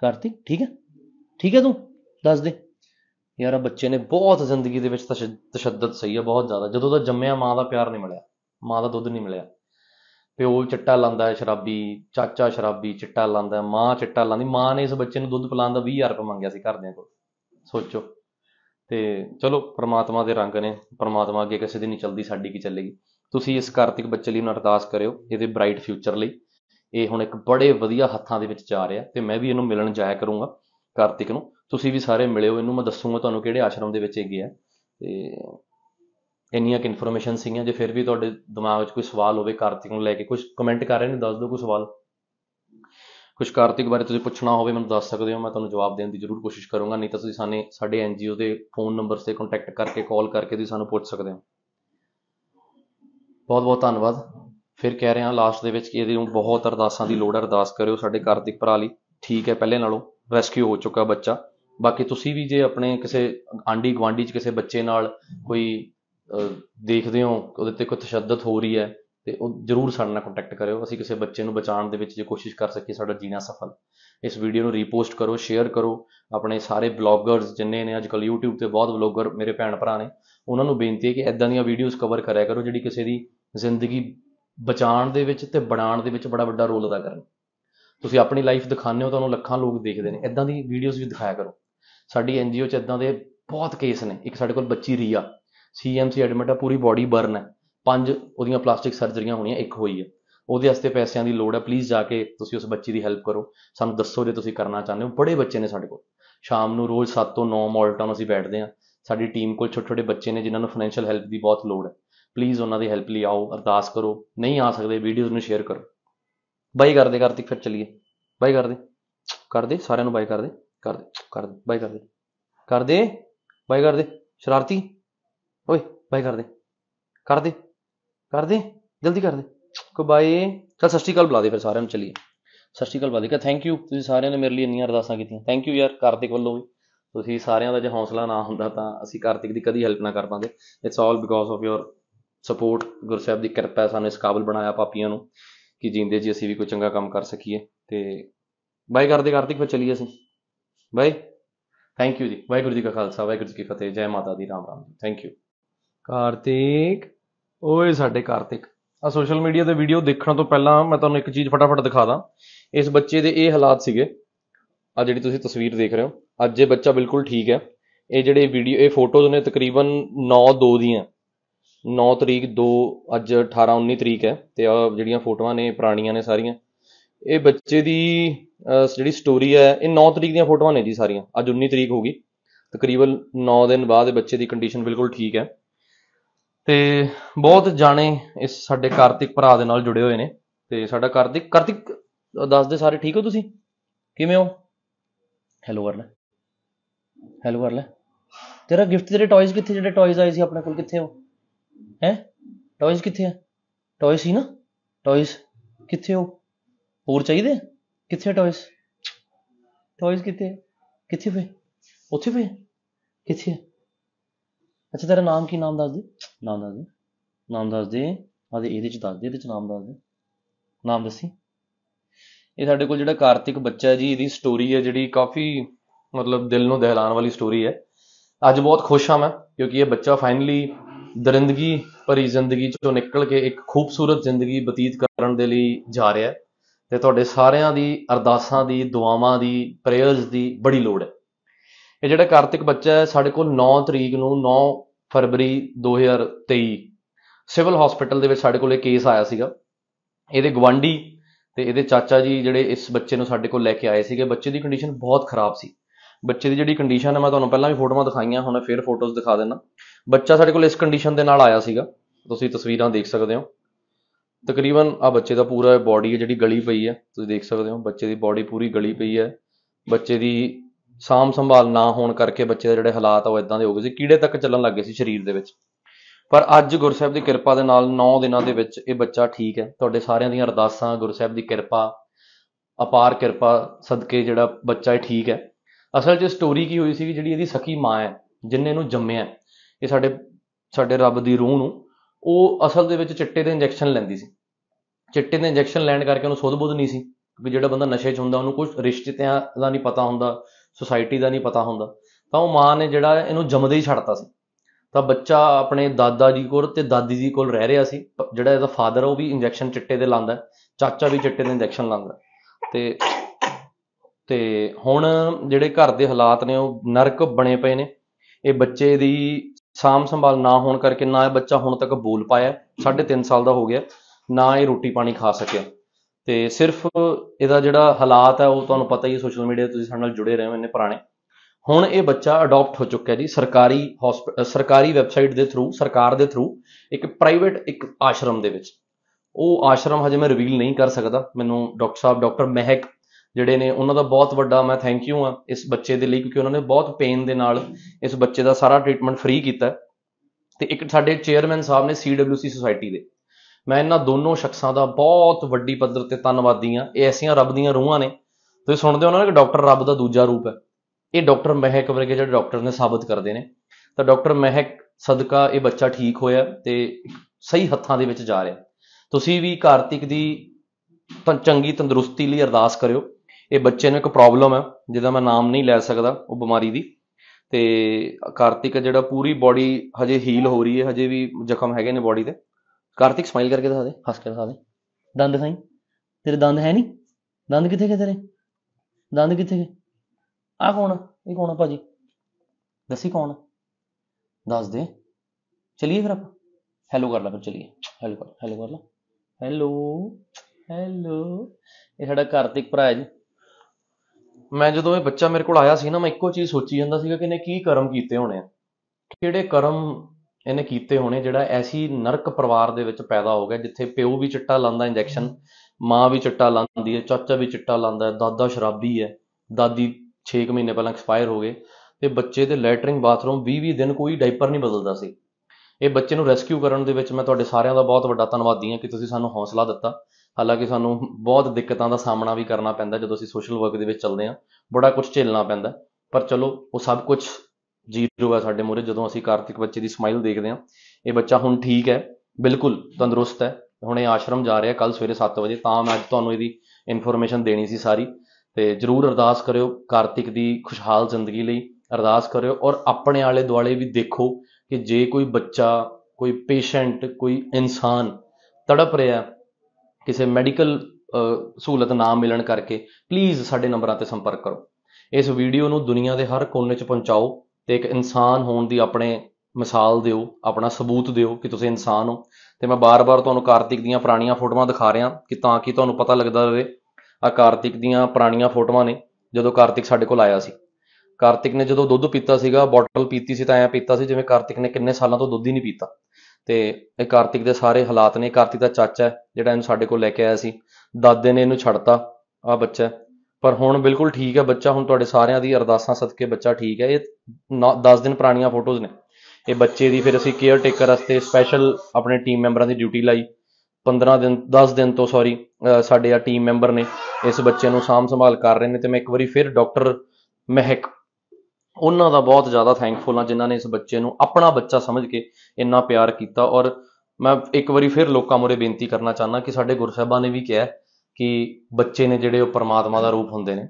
ਕਾਰਤਿਕ ਠੀਕ ਹੈ ਠੀਕ ਹੈ ਤੂੰ ਦੱਸ ਦੇ ਯਾਰ ਆ ਬੱਚੇ ਨੇ ਬਹੁਤ ਜ਼ਿੰਦਗੀ ਦੇ ਵਿੱਚ ਤਸ਼ੱਦਦ ਸਹੀ ਹੈ ਬਹੁਤ ਜ਼ਿਆਦਾ ਜਦੋਂ ਦਾ ਜੰਮਿਆ ਮਾਂ ਦਾ ਪਿਆਰ ਨਹੀਂ ਮਿਲਿਆ ਮਾਂ ਦਾ ਦੁੱਧ ਨਹੀਂ ਮਿਲਿਆ ਪਿਓ ਚਿੱਟਾ ਲਾਂਦਾ ਹੈ ਸ਼ਰਾਬੀ ਚਾਚਾ ਸ਼ਰਾਬੀ ਚਿੱਟਾ ਲਾਂਦਾ ਮਾਂ ਚਿੱਟਾ ਲਾਂਦੀ ਮਾਂ ਨੇ ਇਸ ਬੱਚੇ ਨੂੰ ਦੁੱਧ ਪਿਲਾਉਣ ਦਾ 20000 ਰੁਪਏ ਮੰਗਿਆ ਸੀ ਘਰਦਿਆਂ ਕੋਲ ਸੋਚੋ ਤੇ ਚਲੋ ਪ੍ਰਮਾਤਮਾ ਦੇ ਰੰਗ ਨੇ ਪ੍ਰਮਾਤਮਾ ਅੱਗੇ ਕਿਸੇ ਦੀ ਨਹੀਂ ਚਲਦੀ ਸਾਡੀ ਕੀ ਚੱਲੇਗੀ ਤੁਸੀਂ ਇਸ ਕਾਰਤਿਕ ਬੱਚੇ ਲਈ ਹੁਣ ਅਰਦਾਸ ਕਰਿਓ ਇਹਦੇ ਬ੍ਰਾਈਟ ਫਿਊਚਰ ਲਈ ਇਹ ਹੁਣ ਇੱਕ ਬੜੇ ਵਧੀਆ ਹੱਥਾਂ ਦੇ ਵਿੱਚ ਜਾ ਰਿਹਾ ਤੇ ਮੈਂ ਵੀ ਇਹਨੂੰ ਮਿਲਣ ਜਾਇਆ ਕਰੂੰਗਾ ਕਾਰਤਿਕ ਨੂੰ ਤੁਸੀਂ ਵੀ ਸਾਰੇ ਮਿਲਿਓ ਇਹਨੂੰ ਮੈਂ ਦੱਸੂਗਾ ਤੁਹਾਨੂੰ ਕਿਹੜੇ ਆਸ਼ਰਮ ਦੇ ਵਿੱਚ ਇਹ ਗਿਆ ਤੇ ਇੰਨੀਆਂ ਕਿ ਇਨਫੋਰਮੇਸ਼ਨ ਸੀਗੀਆਂ ਜੇ ਫਿਰ ਵੀ ਤੁਹਾਡੇ ਦਿਮਾਗ 'ਚ ਕੋਈ ਸਵਾਲ ਹੋਵੇ ਕਾਰਤਿਕ ਨੂੰ ਲੈ ਕੇ ਕੁਝ ਕਮੈਂਟ ਕਰ ਰਹੇ ਨੇ ਦੱਸ ਦਿਓ ਕੋਈ ਸਵਾਲ ਕੁਝ ਕਾਰਤਿਕ ਬਾਰੇ ਤੁਸੀਂ ਪੁੱਛਣਾ ਹੋਵੇ ਮੈਨੂੰ ਦੱਸ ਸਕਦੇ ਹੋ ਮੈਂ ਤੁਹਾਨੂੰ ਜਵਾਬ ਦੇਣ ਦੀ ਜ਼ਰੂਰ ਕੋਸ਼ਿਸ਼ ਕਰੂੰਗਾ ਨਹੀਂ ਤਾਂ ਤੁਸੀਂ ਸਾਨੇ ਸਾਡੇ ਐਨਜੀਓ ਦੇ ਫੋਨ ਨੰਬਰ 'ਤੇ ਕੰਟੈਕਟ ਕਰਕੇ ਕਾਲ ਕਰਕੇ ਤੁਸੀਂ ਸਾਨੂੰ ਪੁੱਛ ਸਕਦੇ ਹੋ ਬਹੁਤ ਬਹੁਤ ਧੰਨਵਾਦ ਫਿਰ ਕਹਿ ਰਹੇ ਹਾਂ ਲਾਸਟ ਦੇ ਵਿੱਚ ਕਿ ਇਹਦੇ ਨੂੰ ਬਹੁਤ ਅਰਦਾਸਾਂ ਦੀ ਲੋੜ ਹੈ ਅਰਦਾਸ ਕਰਿਓ ਸਾਡੇ ਕਾਰਤਿਕ ਭਰਾ ਲਈ ਠੀਕ ਹੈ ਪਹਿਲੇ ਨਾਲੋਂ ਰੈਸਕਿਊ ਹੋ ਚੁੱਕਾ ਬੱਚਾ ਬਾਕੀ ਤੁਸੀਂ ਵੀ ਜੇ ਆਪਣੇ ਕਿਸੇ ਆਂਡੀ ਗਵਾਂਡੀ 'ਚ ਕਿਸੇ ਬੱਚੇ ਨਾਲ ਕੋਈ ਦੇਖਦੇ ਹੋ ਉਹਦੇ ਤੇ ਕੋਈ ਤਸ਼ੱਦਦ ਹੋ ਰਹੀ ਹੈ ਤੇ ਉਹ ਜਰੂਰ ਸਾਡੇ ਨਾਲ ਕੰਟੈਕਟ ਕਰਿਓ ਅਸੀਂ ਕਿਸੇ ਬੱਚੇ ਨੂੰ ਬਚਾਉਣ ਦੇ ਵਿੱਚ ਜੇ ਕੋਸ਼ਿਸ਼ ਕਰ ਸਕੀਏ ਸਾਡਾ ਜੀਣਾ ਸਫਲ ਇਸ ਵੀਡੀਓ ਨੂੰ ਰੀਪੋਸਟ ਕਰੋ ਸ਼ੇਅਰ ਕਰੋ ਆਪਣੇ ਸਾਰੇ ਬਲੌਗਰਸ ਜਿੰਨੇ ਨੇ ਅੱਜਕੱਲ YouTube ਤੇ ਬਹੁਤ ਬਲੌਗਰ ਮੇਰੇ ਭੈਣ ਭਰਾ ਨੇ ਉਹਨਾਂ ਨੂੰ ਬੇਨਤੀ ਹੈ ਕਿ ਐਦਾਂ ਦੀਆਂ ਵੀਡੀਓਜ਼ ਕਵਰ ਕਰਿਆ ਕਰੋ ਜਿਹੜੀ ਕਿਸੇ ਦੀ ਜ਼ਿੰਦਗੀ ਬਚਾਉਣ ਦੇ ਵਿੱਚ ਤੇ ਬਣਾਉਣ ਦੇ ਵਿੱਚ ਬੜਾ ਵੱਡਾ ਰੋਲ ਅਦਾ ਕਰਨ ਤੁਸੀਂ ਆਪਣੀ ਲਾਈਫ ਦਿਖਾਉਂਦੇ ਹੋ ਤੁਹਾਨੂੰ ਲੱਖਾਂ ਲੋਕ ਦੇਖਦੇ ਨੇ ਐਦਾਂ ਦੀ ਵੀਡੀਓਜ਼ ਵੀ ਦਿਖਾਇਆ ਕਰੋ ਸਾਡੀ ਐਨਜੀਓ ਚ ਐਦਾਂ ਦੇ ਬਹੁਤ ਕੇਸ ਨੇ ਇੱਕ ਸਾਡੇ ਕੋਲ ਬੱਚੀ ਰੀਆ ਸੀਐਮਸੀ ਐਡਮਿਟ ਆ ਪੂਰੀ ਬਾਡੀ ਬਰਨ ਹੈ ਪੰਜ ਉਹਦੀਆਂ ਪਲਾਸਟਿਕ ਸਰਜਰੀਆਂ ਹੋਣੀਆਂ ਇੱਕ ਹੋਈ ਹੈ ਉਹਦੇ ਵਾਸਤੇ ਪੈਸਿਆਂ ਦੀ ਲੋੜ ਹੈ ਪਲੀਜ਼ ਜਾ ਕੇ ਤੁਸੀਂ ਉਸ ਬੱਚੀ ਦੀ ਹੈਲਪ ਕਰੋ ਸਾਨੂੰ ਦੱਸੋ ਜੇ ਤੁਸੀਂ ਕਰਨਾ ਚਾਹੁੰਦੇ ਹੋ ਬੜੇ ਬੱਚੇ ਨੇ ਸਾਡੇ ਕੋਲ ਸ਼ਾਮ ਨੂੰ ਰੋਜ਼ 7 ਤੋਂ 9 ਨੂੰ ਅਸੀਂ ਬੈਠਦੇ ਹਾਂ ਸਾਡੀ ਟੀਮ ਕੋਲ ਛੋਟੇ ਛੋਟੇ ਬੱਚੇ ਨੇ ਜਿਨ੍ਹਾਂ ਨੂੰ ਫਾਈਨੈਂਸ਼ੀਅਲ ਹੈਲਪ ਦੀ ਬਹੁਤ ਲੋੜ ਹੈ ਪਲੀਜ਼ ਉਹਨਾਂ ਦੀ ਹੈਲਪ ਲਈ ਆਓ ਅਰਦਾਸ ਕਰੋ ਨਹੀਂ ਆ ਸਕਦੇ ਵੀਡੀਓਜ਼ ਨੂੰ ਸ਼ੇਅਰ ਕਰੋ ਬਾਈ ਕਰਦੇ ਕਰਤੀ ਫਿਰ ਚਲੀਏ ਬਾਈ ਕਰਦੇ ਕਰਦੇ ਸਾਰਿਆਂ ਨੂੰ ਬਾਈ ਕਰਦੇ ਕਰਦੇ ਕਰਦੇ ਬਾਈ ਕਰਦੇ ਕਰਦੇ ਬਾਈ ਕਰਦੇ ਸ਼ਰਾਰਤੀ ਓਏ ਬਾਈ ਕਰਦੇ ਕਰਦੇ ਕਰ ਦੇ ਜਲਦੀ ਕਰ ਦੇ ਕੋ ਬਾਈ ਚਲ ਸਸਤੀ ਕਾਲ ਬੁਲਾ ਦੇ ਫਿਰ ਸਾਰਿਆਂ ਨੂੰ ਚਲੀਏ ਸਸਤੀ ਕਾਲ ਬੁਲਾ ਦੇ ਕਾ ਥੈਂਕ ਯੂ ਤੁਸੀਂ ਸਾਰਿਆਂ ਨੇ ਮੇਰੇ ਲਈ ਇੰਨੀਆਂ ਅਰਦਾਸਾਂ ਕੀਤੀਆਂ ਥੈਂਕ ਯੂ ਯਾਰ ਕਾਰਤਿਕ ਵੱਲੋਂ ਵੀ ਤੁਸੀਂ ਸਾਰਿਆਂ ਦਾ ਜੇ ਹੌਸਲਾ ਨਾ ਹੁੰਦਾ ਤਾਂ ਅਸੀਂ ਕਾਰਤਿਕ ਦੀ ਕਦੀ ਹੈਲਪ ਨਾ ਕਰ ਪਾਂਦੇ it's all because of your support Gursev ਦੀ ਕਿਰਪਾ ਸਾਨੂੰ ਇਸ ਕਾਬਲ ਬਣਾਇਆ ਪਾਪੀਆਂ ਨੂੰ ਕਿ ਜਿੰਦੇ ਜੀ ਅਸੀਂ ਵੀ ਕੋਈ ਚੰਗਾ ਕੰਮ ਕਰ ਸਕੀਏ ਤੇ ਬਾਈ ਕਰਦੇ ਕਾਰਤਿਕ ਫਿਰ ਚਲੀਏ ਅਸੀਂ ਬਾਈ ਥੈਂਕ ਯੂ ਜੀ ਵਾਹਿਗੁਰੂ ਜੀ ਕਾ ਖਾਲਸਾ ਵਾਹਿਗੁਰੂ ਜੀ ਕੀ ਫਤਿਹ ਜੈ ਮਾਤਾ ਦੀ ਰਾਮ ਰਾਮ ਥੈਂਕ ਯੂ ਕਾਰਤਿਕ ਓਏ ਸਾਡੇ ਕਾਰਤਿਕ ਆ ਸੋਸ਼ਲ ਮੀਡੀਆ ਤੇ ਵੀਡੀਓ ਦੇਖਣ ਤੋਂ ਪਹਿਲਾਂ ਮੈਂ ਤੁਹਾਨੂੰ ਇੱਕ ਚੀਜ਼ ਫਟਾਫਟ ਦਿਖਾ ਦਾਂ ਇਸ ਬੱਚੇ ਦੇ ਇਹ ਹਾਲਾਤ ਸੀਗੇ ਆ ਜਿਹੜੀ ਤੁਸੀਂ ਤਸਵੀਰ ਦੇਖ ਰਹੇ ਹੋ ਅੱਜ ਇਹ ਬੱਚਾ ਬਿਲਕੁਲ ਠੀਕ ਹੈ ਇਹ ਜਿਹੜੇ ਵੀਡੀਓ ਇਹ ਫੋਟੋਜ਼ ਨੇ ਤਕਰੀਬਨ 9 2 ਦੀਆਂ 9 ਤਰੀਕ 2 ਅੱਜ 18 19 ਤਰੀਕ ਹੈ ਤੇ ਆ ਜਿਹੜੀਆਂ ਫੋਟੋਆਂ ਨੇ ਪੁਰਾਣੀਆਂ ਨੇ ਸਾਰੀਆਂ ਇਹ ਬੱਚੇ ਦੀ ਜਿਹੜੀ ਸਟੋਰੀ ਹੈ ਇਹ 9 ਤਰੀਕ ਦੀਆਂ ਫੋਟੋਆਂ ਨੇ ਜੀ ਸਾਰੀਆਂ ਅੱਜ 19 ਤਰੀਕ ਹੋ ਗਈ ਤਕਰੀਬਨ 9 ਦਿਨ ਬਾਅਦ ਬੱਚੇ ਦੀ ਕੰਡੀਸ਼ਨ ਬਿਲਕੁਲ ਠੀਕ ਹੈ ਤੇ ਬਹੁਤ ਜਾਣੇ ਇਸ ਸਾਡੇ ਕਾਰਤਿਕ ਭਰਾ ਦੇ ਨਾਲ ਜੁੜੇ ਹੋਏ ਨੇ ਤੇ ਸਾਡਾ ਕਾਰਤਿਕ ਕਾਰਤਿਕ ਦੱਸਦੇ ਸਾਰੇ ਠੀਕ ਹੋ ਤੁਸੀਂ ਕਿਵੇਂ ਹੋ ਹੈਲੋ ਕਰ ਲੈ ਹੈਲੋ ਕਰ ਲੈ ਤੇਰਾ ਗਿਫਟ ਤੇਰੇ ਟੌਇਜ਼ ਕਿੱਥੇ ਜਿਹੜੇ ਟੌਇਜ਼ ਆਏ ਸੀ ਆਪਣੇ ਕੋਲ ਕਿੱਥੇ ਹੋ ਹੈ ਟੌਇਜ਼ ਕਿੱਥੇ ਆ ਟੌਇਜ਼ ਸੀ ਨਾ ਟੌਇਜ਼ ਕਿੱਥੇ ਹੋ ਹੋਰ ਚਾਹੀਦੇ ਕਿੱਥੇ ਟੌਇਜ਼ ਟੌਇਜ਼ ਕਿੱਥੇ ਕਿੱਥੇ ਪਏ ਉੱਥੇ ਪਏ ਕਿੱਥੇ ਅੱਛਾ ਤੇਰਾ ਨਾਮ ਕੀ ਨਾਮ ਦੱਸ ਦੇ ਨਾਮ ਦੱਸ ਦੇ ਨਾਮ ਦੱਸ ਦੇ ਆਦੇ ਇਹਦੇ ਚ ਦੱਸ ਦੇ ਇਹਦੇ ਚ ਨਾਮ ਦੱਸ ਦੇ ਨਾਮ ਦੱਸੀ ਇਹ ਸਾਡੇ ਕੋਲ ਜਿਹੜਾ ਕਾਰਤਿਕ ਬੱਚਾ ਜੀ ਇਹਦੀ ਸਟੋਰੀ ਹੈ ਜਿਹੜੀ ਕਾਫੀ ਮਤਲਬ ਦਿਲ ਨੂੰ ਦਹਿਲਾਣ ਵਾਲੀ ਸਟੋਰੀ ਹੈ ਅੱਜ ਬਹੁਤ ਖੁਸ਼ ਹਾਂ ਮੈਂ ਕਿਉਂਕਿ ਇਹ ਬੱਚਾ ਫਾਈਨਲੀ ਦਰਿੰਦਗੀ ਭਰੀ ਜ਼ਿੰਦਗੀ ਚੋਂ ਨਿਕਲ ਕੇ ਇੱਕ ਖੂਬਸੂਰਤ ਜ਼ਿੰਦਗੀ ਬਤੀਤ ਕਰਨ ਦੇ ਲਈ ਜਾ ਰਿਹਾ ਹੈ ਤੇ ਤੁਹਾਡੇ ਸਾਰਿਆਂ ਦੀ ਅਰਦਾਸਾਂ ਦੀ ਦੁਆਵਾਂ ਦੀ ਪ੍ਰੇਅਰਸ ਦੀ ਬੜੀ ਲੋੜ ਹੈ ਇਹ ਜਿਹੜਾ ਕਾਰਤਿਕ ਬੱਚਾ ਹੈ ਸਾਡੇ ਕੋਲ 9 ਤਰੀਕ ਨੂੰ 9 ਫਰਵਰੀ 2023 ਸਿਵਲ ਹਸਪੀਟਲ ਦੇ ਵਿੱਚ ਸਾਡੇ ਕੋਲ ਇਹ ਕੇਸ ਆਇਆ ਸੀਗਾ ਇਹਦੇ ਗਵਾਂਢੀ ਤੇ ਇਹਦੇ ਚਾਚਾ ਜੀ ਜਿਹੜੇ ਇਸ ਬੱਚੇ ਨੂੰ ਸਾਡੇ ਕੋਲ ਲੈ ਕੇ ਆਏ ਸੀਗੇ ਬੱਚੇ ਦੀ ਕੰਡੀਸ਼ਨ ਬਹੁਤ ਖਰਾਬ ਸੀ ਬੱਚੇ ਦੀ ਜਿਹੜੀ ਕੰਡੀਸ਼ਨ ਹੈ ਮੈਂ ਤੁਹਾਨੂੰ ਪਹਿਲਾਂ ਵੀ ਫੋਟੋਆਂ ਦਿਖਾਈਆਂ ਹੁਣ ਫੇਰ ਫੋਟੋਜ਼ ਦਿਖਾ ਦੇਣਾ ਬੱਚਾ ਸਾਡੇ ਕੋਲ ਇਸ ਕੰਡੀਸ਼ਨ ਦੇ ਨਾਲ ਆਇਆ ਸੀਗਾ ਤੁਸੀਂ ਤਸਵੀਰਾਂ ਦੇਖ ਸਕਦੇ ਹੋ ਤਕਰੀਬਨ ਆ ਬੱਚੇ ਦਾ ਪੂਰਾ ਬਾਡੀ ਹੈ ਜਿਹੜੀ ਗਲੀ ਪਈ ਹੈ ਤੁਸੀਂ ਦੇਖ ਸਕਦੇ ਹੋ ਬੱਚੇ ਦੀ ਬਾਡੀ ਪੂਰੀ ਗਲੀ ਪਈ ਹੈ ਬੱਚੇ ਦੀ ਸਾਮ ਸੰਭਾਲ ਨਾ ਹੋਣ ਕਰਕੇ ਬੱਚੇ ਦੇ ਜਿਹੜੇ ਹਾਲਾਤ ਉਹ ਇਦਾਂ ਦੇ ਹੋ ਗਏ ਸੀ ਕੀੜੇ ਤੱਕ ਚੱਲਣ ਲੱਗੇ ਸੀ ਸਰੀਰ ਦੇ ਵਿੱਚ ਪਰ ਅੱਜ ਗੁਰਸਾਹਿਬ ਦੀ ਕਿਰਪਾ ਦੇ ਨਾਲ 9 ਦਿਨਾਂ ਦੇ ਵਿੱਚ ਇਹ ਬੱਚਾ ਠੀਕ ਹੈ ਤੁਹਾਡੇ ਸਾਰਿਆਂ ਦੀਆਂ ਅਰਦਾਸਾਂ ਗੁਰਸਾਹਿਬ ਦੀ ਕਿਰਪਾ ਅਪਾਰ ਕਿਰਪਾ ਸਦਕੇ ਜਿਹੜਾ ਬੱਚਾ ਇਹ ਠੀਕ ਹੈ ਅਸਲ 'ਚ ਸਟੋਰੀ ਕੀ ਹੋਈ ਸੀ ਕਿ ਜਿਹੜੀ ਇਹਦੀ ਸਕੀ ਮਾਂ ਹੈ ਜਿੰਨੇ ਨੂੰ ਜੰਮਿਆ ਇਹ ਸਾਡੇ ਸਾਡੇ ਰੱਬ ਦੀ ਰੂਹ ਨੂੰ ਉਹ ਅਸਲ ਦੇ ਵਿੱਚ ਚਿੱਟੇ ਦੇ ਇੰਜੈਕਸ਼ਨ ਲੈਂਦੀ ਸੀ ਚਿੱਟੇ ਦੇ ਇੰਜੈਕਸ਼ਨ ਲੈਣ ਕਰਕੇ ਉਹਨੂੰ ਸੁੱਧ ਬੁੱਧ ਨਹੀਂ ਸੀ ਕਿਉਂਕਿ ਜਿਹੜਾ ਬੰਦਾ ਨਸ਼ੇ 'ਚ ਹੁੰਦਾ ਉਹਨੂੰ ਕੁਝ ਰਿਸ਼ਤਿਆਂ ਦਾ ਨਹੀਂ ਪਤਾ ਹੁੰਦਾ ਸੋਸਾਇਟੀ ਦਾ ਨਹੀਂ ਪਤਾ ਹੁੰਦਾ ਤਾਂ ਉਹ ਮਾਂ ਨੇ ਜਿਹੜਾ ਇਹਨੂੰ ਜੰਮਦੇ ਹੀ ਛੱਡਤਾ ਸੀ ਤਾਂ ਬੱਚਾ ਆਪਣੇ ਦਾਦਾ ਜੀ ਕੋਲ ਤੇ ਦਾਦੀ ਜੀ ਕੋਲ ਰਹਿ ਰਿਹਾ ਸੀ ਜਿਹੜਾ ਇਹਦਾ ਫਾਦਰ ਉਹ ਵੀ ਇੰਜੈਕਸ਼ਨ ਚਿੱਟੇ ਦੇ ਲਾਂਦਾ ਚਾਚਾ ਵੀ ਚਿੱਟੇ ਦੇ ਇੰਜੈਕਸ਼ਨ ਲਾਂਦਾ ਤੇ ਤੇ ਹੁਣ ਜਿਹੜੇ ਘਰ ਦੇ ਹਾਲਾਤ ਨੇ ਉਹ ਨਰਕ ਬਣੇ ਪਏ ਨੇ ਇਹ ਬੱਚੇ ਦੀ ਸਾਮ ਸੰਭਾਲ ਨਾ ਹੋਣ ਕਰਕੇ ਨਾ ਇਹ ਬੱਚਾ ਹੁਣ ਤੱਕ ਬੋਲ ਪਾਇਆ 3.5 ਸਾਲ ਦਾ ਹੋ ਗਿਆ ਨਾ ਇਹ ਰੋਟੀ ਪਾਣੀ ਖਾ ਸਕਿਆ ਤੇ ਸਿਰਫ ਇਹਦਾ ਜਿਹੜਾ ਹਾਲਾਤ ਹੈ ਉਹ ਤੁਹਾਨੂੰ ਪਤਾ ਹੀ ਹੈ ਸੋਸ਼ਲ ਮੀਡੀਆ ਤੁਸੀਂ ਸਾਡੇ ਨਾਲ ਜੁੜੇ ਰਹੇ ਹੋ ਇੰਨੇ ਪੁਰਾਣੇ ਹੁਣ ਇਹ ਬੱਚਾ ਅਡਾਪਟ ਹੋ ਚੁੱਕਾ ਜੀ ਸਰਕਾਰੀ ਸਰਕਾਰੀ ਵੈਬਸਾਈਟ ਦੇ ਥਰੂ ਸਰਕਾਰ ਦੇ ਥਰੂ ਇੱਕ ਪ੍ਰਾਈਵੇਟ ਇੱਕ ਆਸ਼ਰਮ ਦੇ ਵਿੱਚ ਉਹ ਆਸ਼ਰਮ ਹਜੇ ਮੈਂ ਰਿਵੀਲ ਨਹੀਂ ਕਰ ਸਕਦਾ ਮੈਨੂੰ ਡਾਕਟਰ ਸਾਹਿਬ ਡਾਕਟਰ ਮਹਿਕ ਜਿਹੜੇ ਨੇ ਉਹਨਾਂ ਦਾ ਬਹੁਤ ਵੱਡਾ ਮੈਂ ਥੈਂਕ ਯੂ ਆ ਇਸ ਬੱਚੇ ਦੇ ਲਈ ਕਿਉਂਕਿ ਉਹਨਾਂ ਨੇ ਬਹੁਤ ਪੇਨ ਦੇ ਨਾਲ ਇਸ ਬੱਚੇ ਦਾ ਸਾਰਾ ਟ੍ਰੀਟਮੈਂਟ ਫ੍ਰੀ ਕੀਤਾ ਤੇ ਇੱਕ ਸਾਡੇ ਚੇਅਰਮੈਨ ਸਾਹਿਬ ਨੇ ਸੀਡਬਲਯੂਸੀ ਸੁਸਾਇਟੀ ਦੇ ਮੈਂ ਇਹਨਾਂ ਦੋਨੋਂ ਸ਼ਖਸਾਂ ਦਾ ਬਹੁਤ ਵੱਡੀ ਪੱਧਰ ਤੇ ਧੰਨਵਾਦੀ ਆ ਇਹ ਐਸੀਆਂ ਰੱਬ ਦੀਆਂ ਰੂਹਾਂ ਨੇ ਤੁਸੀਂ ਸੁਣਦੇ ਹੋ ਨਾ ਕਿ ਡਾਕਟਰ ਰੱਬ ਦਾ ਦੂਜਾ ਰੂਪ ਹੈ ਇਹ ਡਾਕਟਰ ਮਹਿਕ ਵਰਗੇ ਜਿਹੜੇ ਡਾਕਟਰ ਨੇ ਸਾਬਤ ਕਰਦੇ ਨੇ ਤਾਂ ਡਾਕਟਰ ਮਹਿਕ ਸਦਕਾ ਇਹ ਬੱਚਾ ਠੀਕ ਹੋਇਆ ਤੇ ਸਹੀ ਹੱਥਾਂ ਦੇ ਵਿੱਚ ਜਾ ਰਿਹਾ ਤੁਸੀਂ ਵੀ ਕਾਰਤਿਕ ਦੀ ਚੰਗੀ ਤੰਦਰੁਸਤੀ ਲਈ ਅਰਦਾਸ ਕਰਿਓ ਇਹ ਬੱਚੇ ਨੂੰ ਇੱਕ ਪ੍ਰੋਬਲਮ ਹੈ ਜਿਹਦਾ ਮੈਂ ਨਾਮ ਨਹੀਂ ਲੈ ਸਕਦਾ ਉਹ ਬਿਮਾਰੀ ਦੀ ਤੇ ਕਾਰਤਿਕ ਜਿਹੜਾ ਪੂਰੀ ਬਾਡੀ ਹਜੇ ਹੀਲ ਹੋ ਰਹੀ ਹੈ ਹਜੇ ਵੀ ਜ਼ਖਮ ਹੈਗੇ ਨੇ ਬਾਡੀ ਤੇ ਕਾਰਤਿਕ ਸਮਾਈਲ ਕਰਕੇ ਦਿਖਾ ਦੇ ਹੱਸ ਕੇ ਦਿਖਾ ਦੇ ਦੰਦ ਸਾਈਂ ਤੇਰੇ ਦੰਦ ਹੈ ਨਹੀਂ ਦੰਦ ਕਿੱਥੇ ਗਏ ਤੇਰੇ ਦੰਦ ਕਿੱਥੇ ਗਏ ਆ ਕੌਣ ਇਹ ਕੌਣ ਆ ਭਾਜੀ ਦੱਸੀ ਕੌਣ ਦੱਸ ਦੇ ਚਲੀਏ ਫਿਰ ਆਪਾਂ ਹੈਲੋ ਕਰ ਲੈ ਫਿਰ ਚਲੀਏ ਹੈਲੋ ਕਰ ਹੈਲੋ ਕਰ ਲੈ ਹੈਲੋ ਹੈਲੋ ਇਹ ਸਾਡਾ ਕਾਰਤਿਕ ਭਰਾ ਜੀ ਮੈਂ ਜਦੋਂ ਇਹ ਬੱਚਾ ਮੇਰੇ ਕੋਲ ਆਇਆ ਸੀ ਨਾ ਮੈਂ ਇੱਕੋ ਚੀਜ਼ ਸੋਚੀ ਜਾਂਦਾ ਸੀਗਾ ਕਿ ਇਹਨੇ ਕੀ ਕਰਮ ਕੀਤੇ ਹੋਣੇ ਆ ਕਿਹੜੇ ਕਰਮ ਇਹਨੇ ਕੀਤੇ ਹੋਣੇ ਜਿਹੜਾ ਐਸੀ ਨਰਕ ਪਰਿਵਾਰ ਦੇ ਵਿੱਚ ਪੈਦਾ ਹੋ ਗਿਆ ਜਿੱਥੇ ਪਿਓ ਵੀ ਚਿੱਟਾ ਲਾਂਦਾ ਇੰਜੈਕਸ਼ਨ ਮਾਂ ਵੀ ਚਿੱਟਾ ਲਾਂਦੀ ਹੈ ਚਾਚਾ ਵੀ ਚਿੱਟਾ ਲਾਂਦਾ ਦਾਦਾ ਸ਼ਰਾਬੀ ਹੈ ਦਾਦੀ 6 ਮਹੀਨੇ ਪਹਿਲਾਂ ਐਕਸਪਾਇਰ ਹੋ ਗਏ ਤੇ ਬੱਚੇ ਦੇ ਲੈਟਰਿੰਗ ਬਾਥਰੂਮ 20-20 ਦਿਨ ਕੋਈ ਡਾਈਪਰ ਨਹੀਂ ਬਦਲਦਾ ਸੀ ਇਹ ਬੱਚੇ ਨੂੰ ਰੈਸਕਿਊ ਕਰਨ ਦੇ ਵਿੱਚ ਮੈਂ ਤੁਹਾਡੇ ਸਾਰਿਆਂ ਦਾ ਬਹੁਤ ਵੱਡਾ ਧੰਨਵਾਦੀ ਹਾਂ ਕਿ ਤੁਸੀਂ ਸਾਨੂੰ ਹੌਸਲਾ ਦਿੱਤਾ ਹਾਲਾਂਕਿ ਸਾਨੂੰ ਬਹੁਤ ਦਿੱਕਤਾਂ ਦਾ ਸਾਹਮਣਾ ਵੀ ਕਰਨਾ ਪੈਂਦਾ ਜਦੋਂ ਅਸੀਂ ਸੋਸ਼ਲ ਵਰਕ ਦੇ ਵਿੱਚ ਚੱਲਦੇ ਹਾਂ ਬੜਾ ਕੁਝ ਝੇਲਣਾ ਪੈਂਦਾ ਪਰ ਚਲੋ ਉਹ ਸਭ ਕੁਝ ਜ਼ੀਰੋ ਹੈ ਸਾਡੇ ਮੂਰੇ ਜਦੋਂ ਅਸੀਂ ਕਾਰਤਿਕ ਬੱਚੇ ਦੀ ਸਮਾਈਲ ਦੇਖਦੇ ਹਾਂ ਇਹ ਬੱਚਾ ਹੁਣ ਠੀਕ ਹੈ ਬਿਲਕੁਲ ਤੰਦਰੁਸਤ ਹੈ ਹੁਣ ਇਹ ਆਸ਼ਰਮ ਜਾ ਰਿਹਾ ਕੱਲ ਸਵੇਰੇ 7 ਵਜੇ ਤਾਂ ਮੈਂ ਅੱਜ ਤੁਹਾਨੂੰ ਇਹਦੀ ਇਨਫੋਰਮੇਸ਼ਨ ਦੇਣੀ ਸੀ ਸਾਰੀ ਤੇ ਜਰੂਰ ਅਰਦਾਸ ਕਰਿਓ ਕਾਰਤਿਕ ਦੀ ਖੁਸ਼ਹਾਲ ਜ਼ਿੰਦਗੀ ਲਈ ਅਰਦਾਸ ਕਰਿਓ ਔਰ ਆਪਣੇ ਆਲੇ ਦੁਆਲੇ ਵੀ ਦੇਖੋ ਕਿ ਜੇ ਕੋਈ ਬੱਚਾ ਕੋਈ ਪੇਸ਼ੈਂਟ ਕੋਈ ਇਨਸਾਨ ਤੜਪ ਰਿਹਾ ਕਿਸੇ ਮੈਡੀਕਲ ਸਹੂਲਤ ਨਾ ਮਿਲਣ ਕਰਕੇ ਪਲੀਜ਼ ਸਾਡੇ ਨੰਬਰਾਂ ਤੇ ਸੰਪਰਕ ਕਰੋ ਇਸ ਵੀਡੀਓ ਨੂੰ ਦੁਨੀਆ ਦੇ ਹਰ ਕੋਨੇ 'ਚ ਪਹੁੰਚਾਓ ਤੇ ਇੱਕ ਇਨਸਾਨ ਹੋਣ ਦੀ ਆਪਣੇ ਮਿਸਾਲ ਦਿਓ ਆਪਣਾ ਸਬੂਤ ਦਿਓ ਕਿ ਤੁਸੀਂ ਇਨਸਾਨ ਹੋ ਤੇ ਮੈਂ ਬਾਰ-ਬਾਰ ਤੁਹਾਨੂੰ ਕਾਰਤਿਕ ਦੀਆਂ ਪੁਰਾਣੀਆਂ ਫੋਟੋਆਂ ਦਿਖਾ ਰਿਹਾ ਕਿ ਤਾਂ ਕਿ ਤੁਹਾਨੂੰ ਪਤਾ ਲੱਗਦਾ ਰਹੇ ਆ ਕਾਰਤਿਕ ਦੀਆਂ ਪੁਰਾਣੀਆਂ ਫੋਟੋਆਂ ਨੇ ਜਦੋਂ ਕਾਰਤਿਕ ਸਾਡੇ ਕੋਲ ਆਇਆ ਸੀ ਕਾਰਤਿਕ ਨੇ ਜਦੋਂ ਦੁੱਧ ਪੀਤਾ ਸੀਗਾ ਬੋਟਲ ਪੀਤੀ ਸੀ ਤਾਂ ਐ ਪੀਤਾ ਸੀ ਜਿਵੇਂ ਕਾਰਤਿਕ ਨੇ ਕਿੰਨੇ ਸਾਲਾਂ ਤੋਂ ਦੁੱਧ ਹੀ ਨਹੀਂ ਪੀਤਾ ਤੇ ਇਹ ਕਾਰਤਿਕ ਦੇ ਸਾਰੇ ਹਾਲਾਤ ਨੇ ਕਾਰਤਿਕ ਦਾ ਚਾਚਾ ਜਿਹੜਾ ਇਹਨੂੰ ਸਾਡੇ ਕੋਲ ਲੈ ਕੇ ਆਇਆ ਸੀ ਦਾਦੇ ਨੇ ਇਹਨੂੰ ਛੱਡਤਾ ਆ ਬੱਚਾ ਪਰ ਹੁਣ ਬਿਲਕੁਲ ਠੀਕ ਹੈ ਬੱਚਾ ਹੁਣ ਤੁਹਾਡੇ ਸਾਰਿਆਂ ਦੀ ਅਰਦਾਸਾਂ ਸਦਕੇ ਬੱਚਾ ਠੀਕ ਹੈ ਇਹ 10 ਦਿਨ ਪੁਰਾਣੀਆਂ ਫੋਟੋਜ਼ ਨੇ ਇਹ ਬੱਚੇ ਦੀ ਫਿਰ ਅਸੀਂ ਕੇਅਰ ਟੇਕਰ ਵਾਸਤੇ ਸਪੈਸ਼ਲ ਆਪਣੇ ਟੀਮ ਮੈਂਬਰਾਂ ਦੀ ਡਿਊਟੀ ਲਾਈ 15 ਦਿਨ 10 ਦਿਨ ਤੋਂ ਸੌਰੀ ਸਾਡੇ ਆ ਟੀਮ ਮੈਂਬਰ ਨੇ ਇਸ ਬੱਚੇ ਨੂੰ ਸਾਂਭ ਸੰਭਾਲ ਕਰ ਰਹੇ ਨੇ ਤੇ ਮੈਂ ਇੱਕ ਵਾਰੀ ਫਿਰ ਡਾਕਟਰ ਮਹਿਕ ਉਹਨਾਂ ਦਾ ਬਹੁਤ ਜ਼ਿਆਦਾ ਥੈਂਕਫੁਲ ਹਾਂ ਜਿਨ੍ਹਾਂ ਨੇ ਇਸ ਬੱਚੇ ਨੂੰ ਆਪਣਾ ਬੱਚਾ ਸਮਝ ਕੇ ਇੰਨਾ ਪਿਆਰ ਕੀਤਾ ਔਰ ਮੈਂ ਇੱਕ ਵਾਰੀ ਫਿਰ ਲੋਕਾਂ ਮੂਰੇ ਬੇਨਤੀ ਕਰਨਾ ਚਾਹੁੰਦਾ ਕਿ ਸਾਡੇ ਗੁਰਸਾਹਿਬਾਂ ਨੇ ਵੀ ਕਿਹਾ ਕਿ ਬੱਚੇ ਨੇ ਜਿਹੜੇ ਉਹ ਪਰਮਾਤਮਾ ਦਾ ਰੂਪ ਹੁੰਦੇ ਨੇ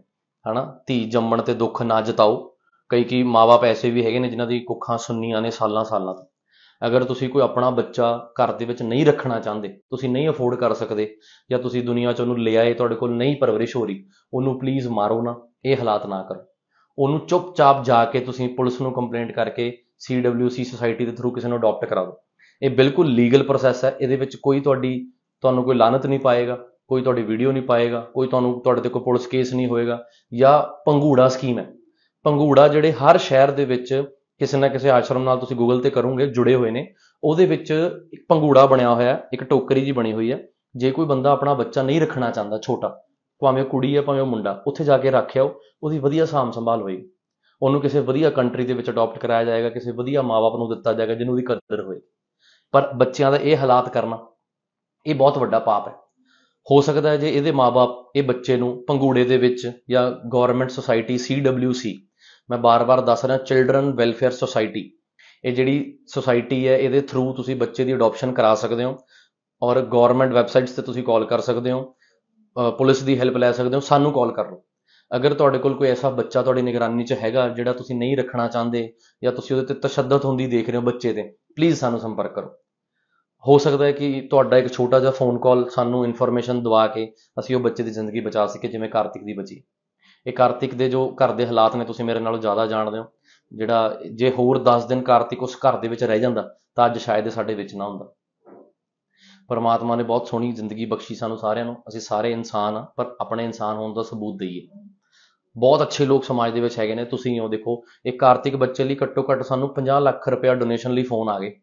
ਹਨਾ ਧੀ ਜੰਮਣ ਤੇ ਦੁੱਖ ਨਾ ਜਤਾਓ ਕਈ ਕੀ ਮਾਵਾ ਪੈਸੇ ਵੀ ਹੈਗੇ ਨੇ ਜਿਨ੍ਹਾਂ ਦੀ ਕੁੱਖਾਂ ਸੁੰਨੀਆਂ ਨੇ ਸਾਲਾਂ ਸਾਲਾਂ ਤੋਂ ਅਗਰ ਤੁਸੀਂ ਕੋਈ ਆਪਣਾ ਬੱਚਾ ਘਰ ਦੇ ਵਿੱਚ ਨਹੀਂ ਰੱਖਣਾ ਚਾਹੁੰਦੇ ਤੁਸੀਂ ਨਹੀਂ ਅਫੋਰਡ ਕਰ ਸਕਦੇ ਜਾਂ ਤੁਸੀਂ ਦੁਨੀਆ 'ਚ ਉਹਨੂੰ ਲਿਆਏ ਤੁਹਾਡੇ ਕੋਲ ਨਹੀਂ ਪਰਵਰਿਸ਼ ਹੋ ਰਹੀ ਉਹਨੂੰ ਪਲੀਜ਼ ਮਾਰੋ ਨਾ ਇਹ ਹਾਲਾਤ ਨਾ ਕਰੋ ਉਹਨੂੰ ਚੁੱਪਚਾਪ ਜਾ ਕੇ ਤੁਸੀਂ ਪੁਲਿਸ ਨੂੰ ਕੰਪਲੇਂਟ ਕਰਕੇ CWC ਸੁਸਾਇਟੀ ਦੇ ਥਰੂ ਕਿਸੇ ਨੂੰ ਅਡਾਪਟ ਕਰਾ ਦਿਓ ਇਹ ਬਿਲਕੁਲ ਲੀਗਲ ਪ੍ਰੋਸੈਸ ਹੈ ਇਹਦੇ ਵਿੱਚ ਕੋਈ ਤੁਹਾਡੀ ਤੁਹਾਨੂੰ ਕੋਈ ਲਾਨਤ ਨਹੀਂ ਪਾਏਗਾ ਕੋਈ ਤੁਹਾਡੀ ਵੀਡੀਓ ਨਹੀਂ ਪਾਏਗਾ ਕੋਈ ਤੁਹਾਨੂੰ ਤੁਹਾਡੇ ਤੇ ਕੋਈ ਪੁਲਿਸ ਕੇਸ ਨਹੀਂ ਹੋਏਗਾ ਜਾਂ ਪੰਗੂੜਾ ਸਕੀਮ ਹੈ ਪੰਗੂੜਾ ਜਿਹੜੇ ਹਰ ਸ਼ਹਿਰ ਦੇ ਵਿੱਚ ਕਿਸੇ ਨਾ ਕਿਸੇ ਆਸ਼ਰਮ ਨਾਲ ਤੁਸੀਂ ਗੂਗਲ ਤੇ ਕਰੋਗੇ ਜੁੜੇ ਹੋਏ ਨੇ ਉਹਦੇ ਵਿੱਚ ਇੱਕ ਪੰਗੂੜਾ ਬਣਿਆ ਹੋਇਆ ਇੱਕ ਟੋਕਰੀ ਜੀ ਬਣੀ ਹੋਈ ਹੈ ਜੇ ਕੋਈ ਬੰਦਾ ਆਪਣਾ ਬੱਚਾ ਨਹੀਂ ਰੱਖਣਾ ਚਾਹੁੰਦਾ ਛੋਟਾ ਭਾਵੇਂ ਕੁੜੀ ਹੈ ਭਾਵੇਂ ਮੁੰਡਾ ਉੱਥੇ ਜਾ ਕੇ ਰੱਖਿਓ ਉਹਦੀ ਵਧੀਆ ਸਾਮ ਸੰਭਾਲ ਹੋਏਗੀ ਉਹਨੂੰ ਕਿਸੇ ਵਧੀਆ ਕੰਟਰੀ ਦੇ ਵਿੱਚ ਅਡਾਪਟ ਕਰਾਇਆ ਜਾਏਗਾ ਕਿਸੇ ਵਧੀਆ ਮਾਪੇ ਨੂੰ ਦਿੱਤਾ ਜਾਏਗਾ ਜਿਹਨੂੰ ਉਹਦੀ ਕਦਰ ਹੋਏ ਪਰ ਬੱਚਿਆਂ ਦਾ ਇਹ ਹਾਲਾਤ ਕਰਨਾ ਇਹ ਬਹੁਤ ਵੱਡਾ ਪਾਪ ਹੈ ਹੋ ਸਕਦਾ ਹੈ ਜੇ ਇਹਦੇ ਮਾਪੇ ਇਹ ਬੱਚੇ ਨੂੰ ਪੰਗੂੜੇ ਦੇ ਵਿੱਚ ਜਾਂ ਗਵਰਨਮੈਂਟ ਸੁਸਾਇਟੀ CWC ਮੈਂ ਬਾਰ-ਬਾਰ ਦੱਸ ਰਿਹਾ ਚਿਲड्रन ਵੈਲਫੇਅਰ ਸੁਸਾਇਟੀ ਇਹ ਜਿਹੜੀ ਸੁਸਾਇਟੀ ਹੈ ਇਹਦੇ ਥਰੂ ਤੁਸੀਂ ਬੱਚੇ ਦੀ ਅਡਾਪਸ਼ਨ ਕਰਾ ਸਕਦੇ ਹੋ ਔਰ ਗਵਰਨਮੈਂਟ ਵੈਬਸਾਈਟਸ ਤੇ ਤੁਸੀਂ ਕਾਲ ਕਰ ਸਕਦੇ ਹੋ ਪੁਲਿਸ ਦੀ ਹੈਲਪ ਲੈ ਸਕਦੇ ਹੋ ਸਾਨੂੰ ਕਾਲ ਕਰ ਲਓ ਅਗਰ ਤੁਹਾਡੇ ਕੋਲ ਕੋਈ ਐਸਾ ਬੱਚਾ ਤੁਹਾਡੀ ਨਿਗਰਾਨੀ 'ਚ ਹੈਗਾ ਜਿਹੜਾ ਤੁਸੀਂ ਨਹੀਂ ਰੱਖਣਾ ਚਾਹੁੰਦੇ ਜਾਂ ਤੁਸੀਂ ਉਹਦੇ ਤੇ ਤਸ਼ੱਦਦ ਹੁੰਦੀ ਦੇਖ ਰਹੇ ਹੋ ਬੱਚੇ ਤੇ ਪਲੀਜ਼ ਸਾਨੂੰ ਸੰਪਰਕ ਕਰੋ ਹੋ ਸਕਦਾ ਹੈ ਕਿ ਤੁਹਾਡਾ ਇੱਕ ਛੋਟਾ ਜਿਹਾ ਫੋਨ ਕਾਲ ਸਾਨੂੰ ਇਨਫੋਰਮੇਸ਼ਨ ਦਵਾ ਕੇ ਅਸੀਂ ਉਹ ਬੱਚੇ ਦੀ ਜ਼ਿੰਦਗੀ ਬਚਾ ਸਕੀਏ ਜਿਵੇਂ ਕਾਰਤਿਕ ਦੀ ਬਚੀ ਇਹ ਕਾਰਤਿਕ ਦੇ ਜੋ ਘਰ ਦੇ ਹਾਲਾਤ ਨੇ ਤੁਸੀਂ ਮੇਰੇ ਨਾਲੋਂ ਜ਼ਿਆਦਾ ਜਾਣਦੇ ਹੋ ਜਿਹੜਾ ਜੇ ਹੋਰ 10 ਦਿਨ ਕਾਰਤਿਕ ਉਸ ਘਰ ਦੇ ਵਿੱਚ ਰਹਿ ਜਾਂਦਾ ਤਾਂ ਅੱਜ ਸ਼ਾਇਦ ਸਾਡੇ ਵਿੱਚ ਨਾ ਹੁੰਦਾ ਪਰਮਾਤਮਾ ਨੇ ਬਹੁਤ ਸੋਹਣੀ ਜ਼ਿੰਦਗੀ ਬਖਸ਼ੀ ਸਾਨੂੰ ਸਾਰਿਆਂ ਨੂੰ ਅਸੀਂ ਸਾਰੇ ਇਨਸਾਨ ਆ ਪਰ ਆਪਣੇ ਇਨਸਾਨ ਹੋਣ ਦਾ ਸਬੂਤ ਦਈਏ ਬਹੁਤ ਅੱਛੇ ਲੋਕ ਸਮਾਜ ਦੇ ਵਿੱਚ ਹੈਗੇ ਨੇ ਤੁਸੀਂ ਉਹ ਦੇਖੋ ਇਹ ਕਾਰਤਿਕ ਬੱਚੇ ਲਈ ਘੱਟੋ ਘੱਟ ਸਾਨੂੰ 50 ਲੱਖ ਰੁਪਇਆ ਡੋਨੇਸ਼ਨ ਲਈ ਫੋਨ ਆ ਗਏ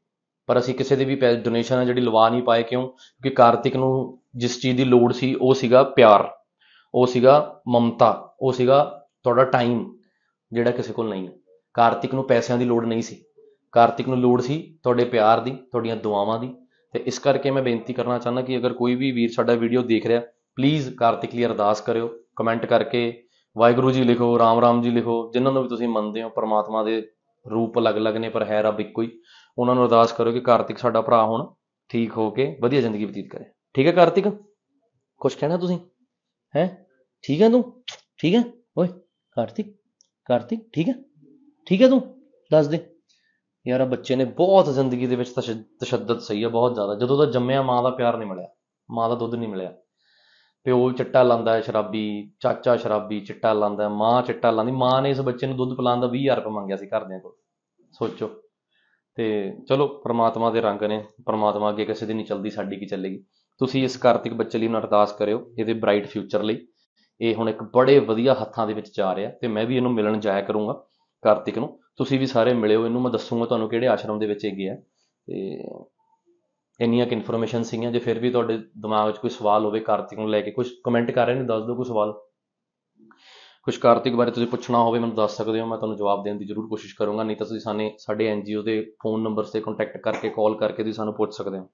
ਪਰ ਅਸੀਂ ਕਿਸੇ ਦੇ ਵੀ ਪੈ ਡੋਨੇਸ਼ਨ ਆ ਜਿਹੜੀ ਲਵਾ ਨਹੀਂ ਪਾਏ ਕਿਉਂ ਕਿ ਕਾਰਤਿਕ ਨੂੰ ਜਿਸ ਚੀਜ਼ ਦੀ ਲੋੜ ਸੀ ਉਹ ਸੀਗਾ ਪਿਆਰ ਉਹ ਸੀਗਾ ਮਮਤਾ ਉਹ ਸੀਗਾ ਤੁਹਾਡਾ ਟਾਈਮ ਜਿਹੜਾ ਕਿਸੇ ਕੋਲ ਨਹੀਂ ਹੈ ਕਾਰਤਿਕ ਨੂੰ ਪੈਸਿਆਂ ਦੀ ਲੋੜ ਨਹੀਂ ਸੀ ਕਾਰਤਿਕ ਨੂੰ ਲੋੜ ਸੀ ਤੁਹਾਡੇ ਪਿਆਰ ਦੀ ਤੁਹਾਡੀਆਂ ਦੁਆਵਾਂ ਦੀ ਤੇ ਇਸ ਕਰਕੇ ਮੈਂ ਬੇਨਤੀ ਕਰਨਾ ਚਾਹੁੰਦਾ ਕਿ ਅਗਰ ਕੋਈ ਵੀ ਵੀਰ ਸਾਡਾ ਵੀਡੀਓ ਦੇਖ ਰਿਹਾ ਪਲੀਜ਼ ਕਾਰਤਿਕ ਲਈ ਅਰਦਾਸ ਕਰਿਓ ਕਮੈਂਟ ਕਰਕੇ ਵਾਹਿਗੁਰੂ ਜੀ ਲਿਖੋ ਰਾਮ ਰਾਮ ਜੀ ਲਿਖੋ ਜਿਨ੍ਹਾਂ ਨੂੰ ਵੀ ਤੁਸੀਂ ਮੰਨਦੇ ਹੋ ਪਰਮਾਤਮਾ ਦੇ ਰੂਪ ਅਲੱਗ-ਅਲੱਗ ਨੇ ਪਰ ਹੈ ਰੱਬ ਇੱਕੋ ਹੀ ਉਹਨਾਂ ਨੂੰ ਅਰਦਾਸ ਕਰੋ ਕਿ ਕਾਰਤਿਕ ਸਾਡਾ ਭਰਾ ਹੁਣ ਠੀਕ ਹੋ ਕੇ ਵਧੀਆ ਜ਼ਿੰਦਗੀ ਬਤੀਤ ਕਰੇ ਠੀਕ ਹੈ ਕਾਰਤਿਕ ਕੁਝ ਕਹਿਣਾ ਤੁਸੀਂ ਹੈ ਠੀਕ ਹੈ ਤੂੰ ਠੀਕ ਹੈ ਓਏ ਕਾਰਤਿਕ ਕਾਰਤਿਕ ਠੀਕ ਹੈ ਠੀਕ ਹੈ ਤੂੰ ਦੱਸ ਦੇ ਯਾਰ ਆ ਬੱਚੇ ਨੇ ਬਹੁਤ ਜ਼ਿੰਦਗੀ ਦੇ ਵਿੱਚ ਤਸ਼ੱਦਦ ਸਹੀ ਹੈ ਬਹੁਤ ਜ਼ਿਆਦਾ ਜਦੋਂ ਤੱਕ ਜੰਮਿਆ ਮਾਂ ਦਾ ਪਿਆਰ ਨਹੀਂ ਮਿਲਿਆ ਮਾਂ ਦਾ ਦੁੱਧ ਨਹੀਂ ਮਿਲਿਆ ਪਿਓ ਚਿੱਟਾ ਲਾਂਦਾ ਹੈ ਸ਼ਰਾਬੀ ਚਾਚਾ ਸ਼ਰਾਬੀ ਚਿੱਟਾ ਲਾਂਦਾ ਮਾਂ ਚਿੱਟਾ ਲਾਂਦੀ ਮਾਂ ਨੇ ਇਸ ਬੱਚੇ ਨੂੰ ਦੁੱਧ ਪਿਲਾਉਣ ਦਾ 20000 ਰੁਪਏ ਮੰਗਿਆ ਸੀ ਘਰਦਿਆਂ ਕੋਲ ਸੋਚੋ ਤੇ ਚਲੋ ਪ੍ਰਮਾਤਮਾ ਦੇ ਰੰਗ ਨੇ ਪ੍ਰਮਾਤਮਾ ਅੱਗੇ ਕਿਸੇ ਦੀ ਨਹੀਂ ਚਲਦੀ ਸਾਡੀ ਕੀ ਚੱਲੇਗੀ ਤੁਸੀਂ ਇਸ ਕਾਰਤਿਕ ਬੱਚੇ ਲਈ ਹੁਣ ਅਰਦਾਸ ਕਰਿਓ ਇਹਦੇ ਬ੍ਰਾਈਟ ਫਿਊਚਰ ਲਈ ਇਹ ਹੁਣ ਇੱਕ ਬੜੇ ਵਧੀਆ ਹੱਥਾਂ ਦੇ ਵਿੱਚ ਜਾ ਰਿਹਾ ਤੇ ਮੈਂ ਵੀ ਇਹਨੂੰ ਮਿਲਣ ਜਾਇਆ ਕਰੂੰਗਾ ਕਾਰਤਿਕ ਨੂੰ ਤੁਸੀਂ ਵੀ ਸਾਰੇ ਮਿਲਿਓ ਇਹਨੂੰ ਮੈਂ ਦੱਸੂਗਾ ਤੁਹਾਨੂੰ ਕਿਹੜੇ ਆਸ਼ਰਮ ਦੇ ਵਿੱਚ ਇਹ ਗਿਆ ਤੇ ਇੰਨੀਆਂ ਕਿ ਇਨਫੋਰਮੇਸ਼ਨ ਸੀਗੀਆਂ ਜੇ ਫਿਰ ਵੀ ਤੁਹਾਡੇ ਦਿਮਾਗ 'ਚ ਕੋਈ ਸਵਾਲ ਹੋਵੇ ਕਾਰਤਿਕ ਨੂੰ ਲੈ ਕੇ ਕੁਝ ਕਮੈਂਟ ਕਰ ਰਹੇ ਨੇ ਦੱਸ ਦਿਓ ਕੋਈ ਸਵਾਲ ਕੁਝ ਕਾਰਤਿਕ ਬਾਰੇ ਤੁਸੀਂ ਪੁੱਛਣਾ ਹੋਵੇ ਮੈਨੂੰ ਦੱਸ ਸਕਦੇ ਹੋ ਮੈਂ ਤੁਹਾਨੂੰ ਜਵਾਬ ਦੇਣ ਦੀ ਜ਼ਰੂਰ ਕੋਸ਼ਿਸ਼ ਕਰੂੰਗਾ ਨਹੀਂ ਤਾਂ ਤੁਸੀਂ ਸਾਨੇ ਸਾਡੇ ਐਨਜੀਓ ਦੇ ਫੋਨ ਨੰਬਰ 'ਤੇ ਕੰਟੈਕਟ ਕਰਕੇ ਕਾਲ ਕਰਕੇ ਤੁਸੀਂ ਸਾਨੂੰ ਪੁੱਛ ਸਕਦੇ ਹੋ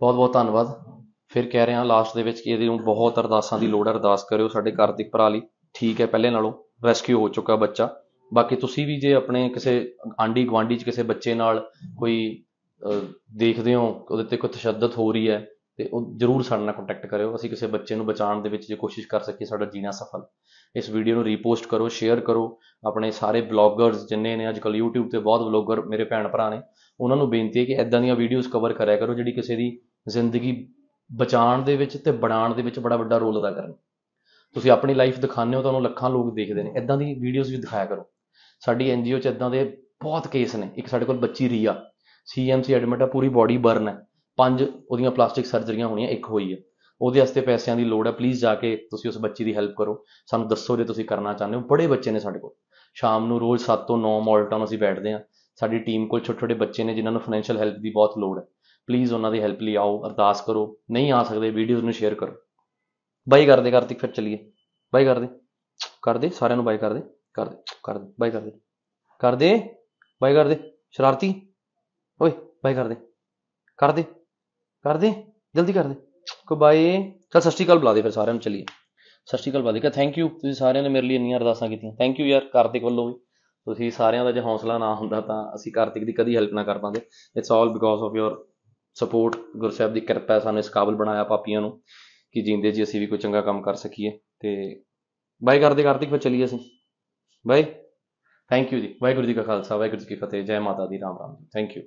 ਬਹੁਤ-ਬਹੁਤ ਧੰਨਵਾਦ ਫਿਰ ਕਹਿ ਰਹੇ ਹਾਂ ਲਾਸਟ ਦੇ ਵਿੱਚ ਕਿ ਇਹਦੇ ਨੂੰ ਬਹੁਤ ਅਰਦਾਸਾਂ ਦੀ ਲੋੜ ਹੈ ਅਰਦਾਸ ਕਰਿਓ ਸਾਡੇ ਕਾਰਤਿਕ ਭਰਾ ਲਈ ਠੀਕ ਹੈ ਪਹਿਲੇ ਨਾਲੋਂ ਰੈਸਕਿਊ ਹੋ ਚੁੱਕਾ ਬੱਚਾ ਬਾਕੀ ਤੁਸੀਂ ਵੀ ਜੇ ਆਪਣੇ ਕਿਸੇ ਆਂਡੀ ਗਵਾਂਡੀ 'ਚ ਕਿਸੇ ਬੱਚੇ ਨਾਲ ਕੋਈ ਦੇਖਦੇ ਹੋ ਉਹਦੇ ਤੇ ਕੋਈ ਤਸ਼ੱਦਦ ਹੋ ਰਹੀ ਹੈ ਤੇ ਉਹ ਜਰੂਰ ਸਾਡੇ ਨਾਲ ਕੰਟੈਕਟ ਕਰਿਓ ਅਸੀਂ ਕਿਸੇ ਬੱਚੇ ਨੂੰ ਬਚਾਉਣ ਦੇ ਵਿੱਚ ਜੇ ਕੋਸ਼ਿਸ਼ ਕਰ ਸਕੀਏ ਸਾਡਾ ਜੀਣਾ ਸਫਲ ਇਸ ਵੀਡੀਓ ਨੂੰ ਰੀਪੋਸਟ ਕਰੋ ਸ਼ੇਅਰ ਕਰੋ ਆਪਣੇ ਸਾਰੇ ਬਲੌਗਰਸ ਜਿੰਨੇ ਨੇ ਅੱਜਕੱਲ YouTube ਤੇ ਬਹੁਤ ਬਲੌਗਰ ਮੇਰੇ ਭੈਣ ਭਰਾ ਨੇ ਉਹਨਾਂ ਨੂੰ ਬੇਨਤੀ ਹੈ ਕਿ ਐਦਾਂ ਦੀਆਂ ਵੀਡੀਓਜ਼ ਕਵਰ ਕਰਿਆ ਕਰੋ ਜਿਹੜੀ ਕਿਸੇ ਦੀ ਜ਼ਿੰਦਗੀ ਬਚਾਉਣ ਦੇ ਵਿੱਚ ਤੇ ਬਣਾਉਣ ਦੇ ਵਿੱਚ ਬੜਾ ਵੱਡਾ ਰੋਲ ਅਦਾ ਕਰਨ ਤੁਸੀਂ ਆਪਣੀ ਲਾਈਫ ਦਿਖਾਉਂਦੇ ਹੋ ਤੁਹਾਨੂੰ ਲੱਖਾਂ ਲੋਕ ਦੇਖਦੇ ਨੇ ਐਦਾਂ ਦੀ ਵੀਡੀਓਜ਼ ਵੀ ਦਿਖਾਇਆ ਕਰੋ ਸਾਡੀ ਐਨਜੀਓ ਚ ਐਦਾਂ ਦੇ ਬਹੁਤ ਕੇਸ ਨੇ ਇੱਕ ਸਾਡੇ ਕੋਲ ਬੱਚੀ ਰੀਆ ਸੀਐਮਸੀ ਐਡਮਿਟ ਆ ਪੂਰੀ ਬਾਡੀ ਬਰਨ ਹੈ ਪੰਜ ਉਹਦੀਆਂ ਪਲਾਸਟਿਕ ਸਰਜਰੀਆਂ ਹੋਣੀਆਂ ਇੱਕ ਹੋਈ ਹੈ ਉਹਦੇ ਵਾਸਤੇ ਪੈਸਿਆਂ ਦੀ ਲੋੜ ਹੈ ਪਲੀਜ਼ ਜਾ ਕੇ ਤੁਸੀਂ ਉਸ ਬੱਚੀ ਦੀ ਹੈਲਪ ਕਰੋ ਸਾਨੂੰ ਦੱਸੋ ਜੇ ਤੁਸੀਂ ਕਰਨਾ ਚਾਹੁੰਦੇ ਹੋ ਬੜੇ ਬੱਚੇ ਨੇ ਸਾਡੇ ਕੋਲ ਸ਼ਾਮ ਨੂੰ ਰੋਜ਼ 7 ਤੋਂ 9 ਨੂੰ ਅਸੀਂ ਬੈਠਦੇ ਹਾਂ ਸਾਡੀ ਟੀਮ ਕੋਲ ਛੋਟੇ ਛੋਟੇ ਬੱਚੇ ਨੇ ਜਿਨ੍ਹਾਂ ਨੂੰ ਫਾਈਨੈਂਸ਼ੀਅਲ ਹੈਲਪ ਦੀ ਬਹੁਤ ਲੋੜ ਹੈ ਪਲੀਜ਼ ਉਹਨਾਂ ਦੀ ਹੈਲਪ ਲਈ ਆਓ ਅਰਦਾਸ ਕਰੋ ਨਹੀਂ ਆ ਸਕਦੇ ਵੀਡੀਓਜ਼ ਨੂੰ ਸ਼ੇਅਰ ਕਰੋ ਬਾਈ ਕਰਦੇ ਕਰਤੀ ਫਿਰ ਚਲੀਏ ਬਾਈ ਕਰਦੇ ਕਰਦੇ ਸਾਰਿਆਂ ਨੂੰ ਬਾਈ ਕਰਦੇ ਕਰਦੇ ਕਰਦੇ ਬਾਈ ਕਰਦੇ ਕਰਦੇ ਬਾਈ ਕਰਦੇ ਸ਼ਰਾਰਤੀ ਓਏ ਬਾਈ ਕਰਦੇ ਕਰਦੇ ਕਰ ਦੇ ਜਲਦੀ ਕਰ ਦੇ ਕੋ ਬਾਈ ਚਲ ਸਸਤੀ ਕਾਲ ਬੁਲਾ ਦੇ ਫਿਰ ਸਾਰਿਆਂ ਨੂੰ ਚਲੀਏ ਸਸਤੀ ਕਾਲ ਬੁਲਾ ਦੇ ਕਾ ਥੈਂਕ ਯੂ ਤੁਸੀਂ ਸਾਰਿਆਂ ਨੇ ਮੇਰੇ ਲਈ ਇੰਨੀਆਂ ਅਰਦਾਸਾਂ ਕੀਤੀਆਂ ਥੈਂਕ ਯੂ ਯਾਰ ਕਾਰਤਿਕ ਵੱਲੋਂ ਵੀ ਤੁਸੀਂ ਸਾਰਿਆਂ ਦਾ ਜੇ ਹੌਸਲਾ ਨਾ ਹੁੰਦਾ ਤਾਂ ਅਸੀਂ ਕਾਰਤਿਕ ਦੀ ਕਦੀ ਹੈਲਪ ਨਾ ਕਰ ਪਾਂਦੇ it's all because of your support Gursev ਦੀ ਕਿਰਪਾ ਸਾਨੂੰ ਇਸ ਕਾਬਲ ਬਣਾਇਆ ਪਾਪੀਆਂ ਨੂੰ ਕਿ ਜਿੰਦੇ ਜੀ ਅਸੀਂ ਵੀ ਕੋਈ ਚੰਗਾ ਕੰਮ ਕਰ ਸਕੀਏ ਤੇ ਬਾਈ ਕਰਦੇ ਕਾਰਤਿਕ ਫਿਰ ਚਲੀਏ ਅਸੀਂ ਬਾਈ ਥੈਂਕ ਯੂ ਜੀ ਵਾਹਿਗੁਰੂ ਜੀ ਕਾ ਖਾਲਸਾ ਵਾਹਿਗੁਰੂ ਜੀ ਕੀ ਫਤਿਹ ਜੈ ਮਾਤਾ ਦੀ ਰਾਮ ਰਾਮ ਥੈਂਕ ਯੂ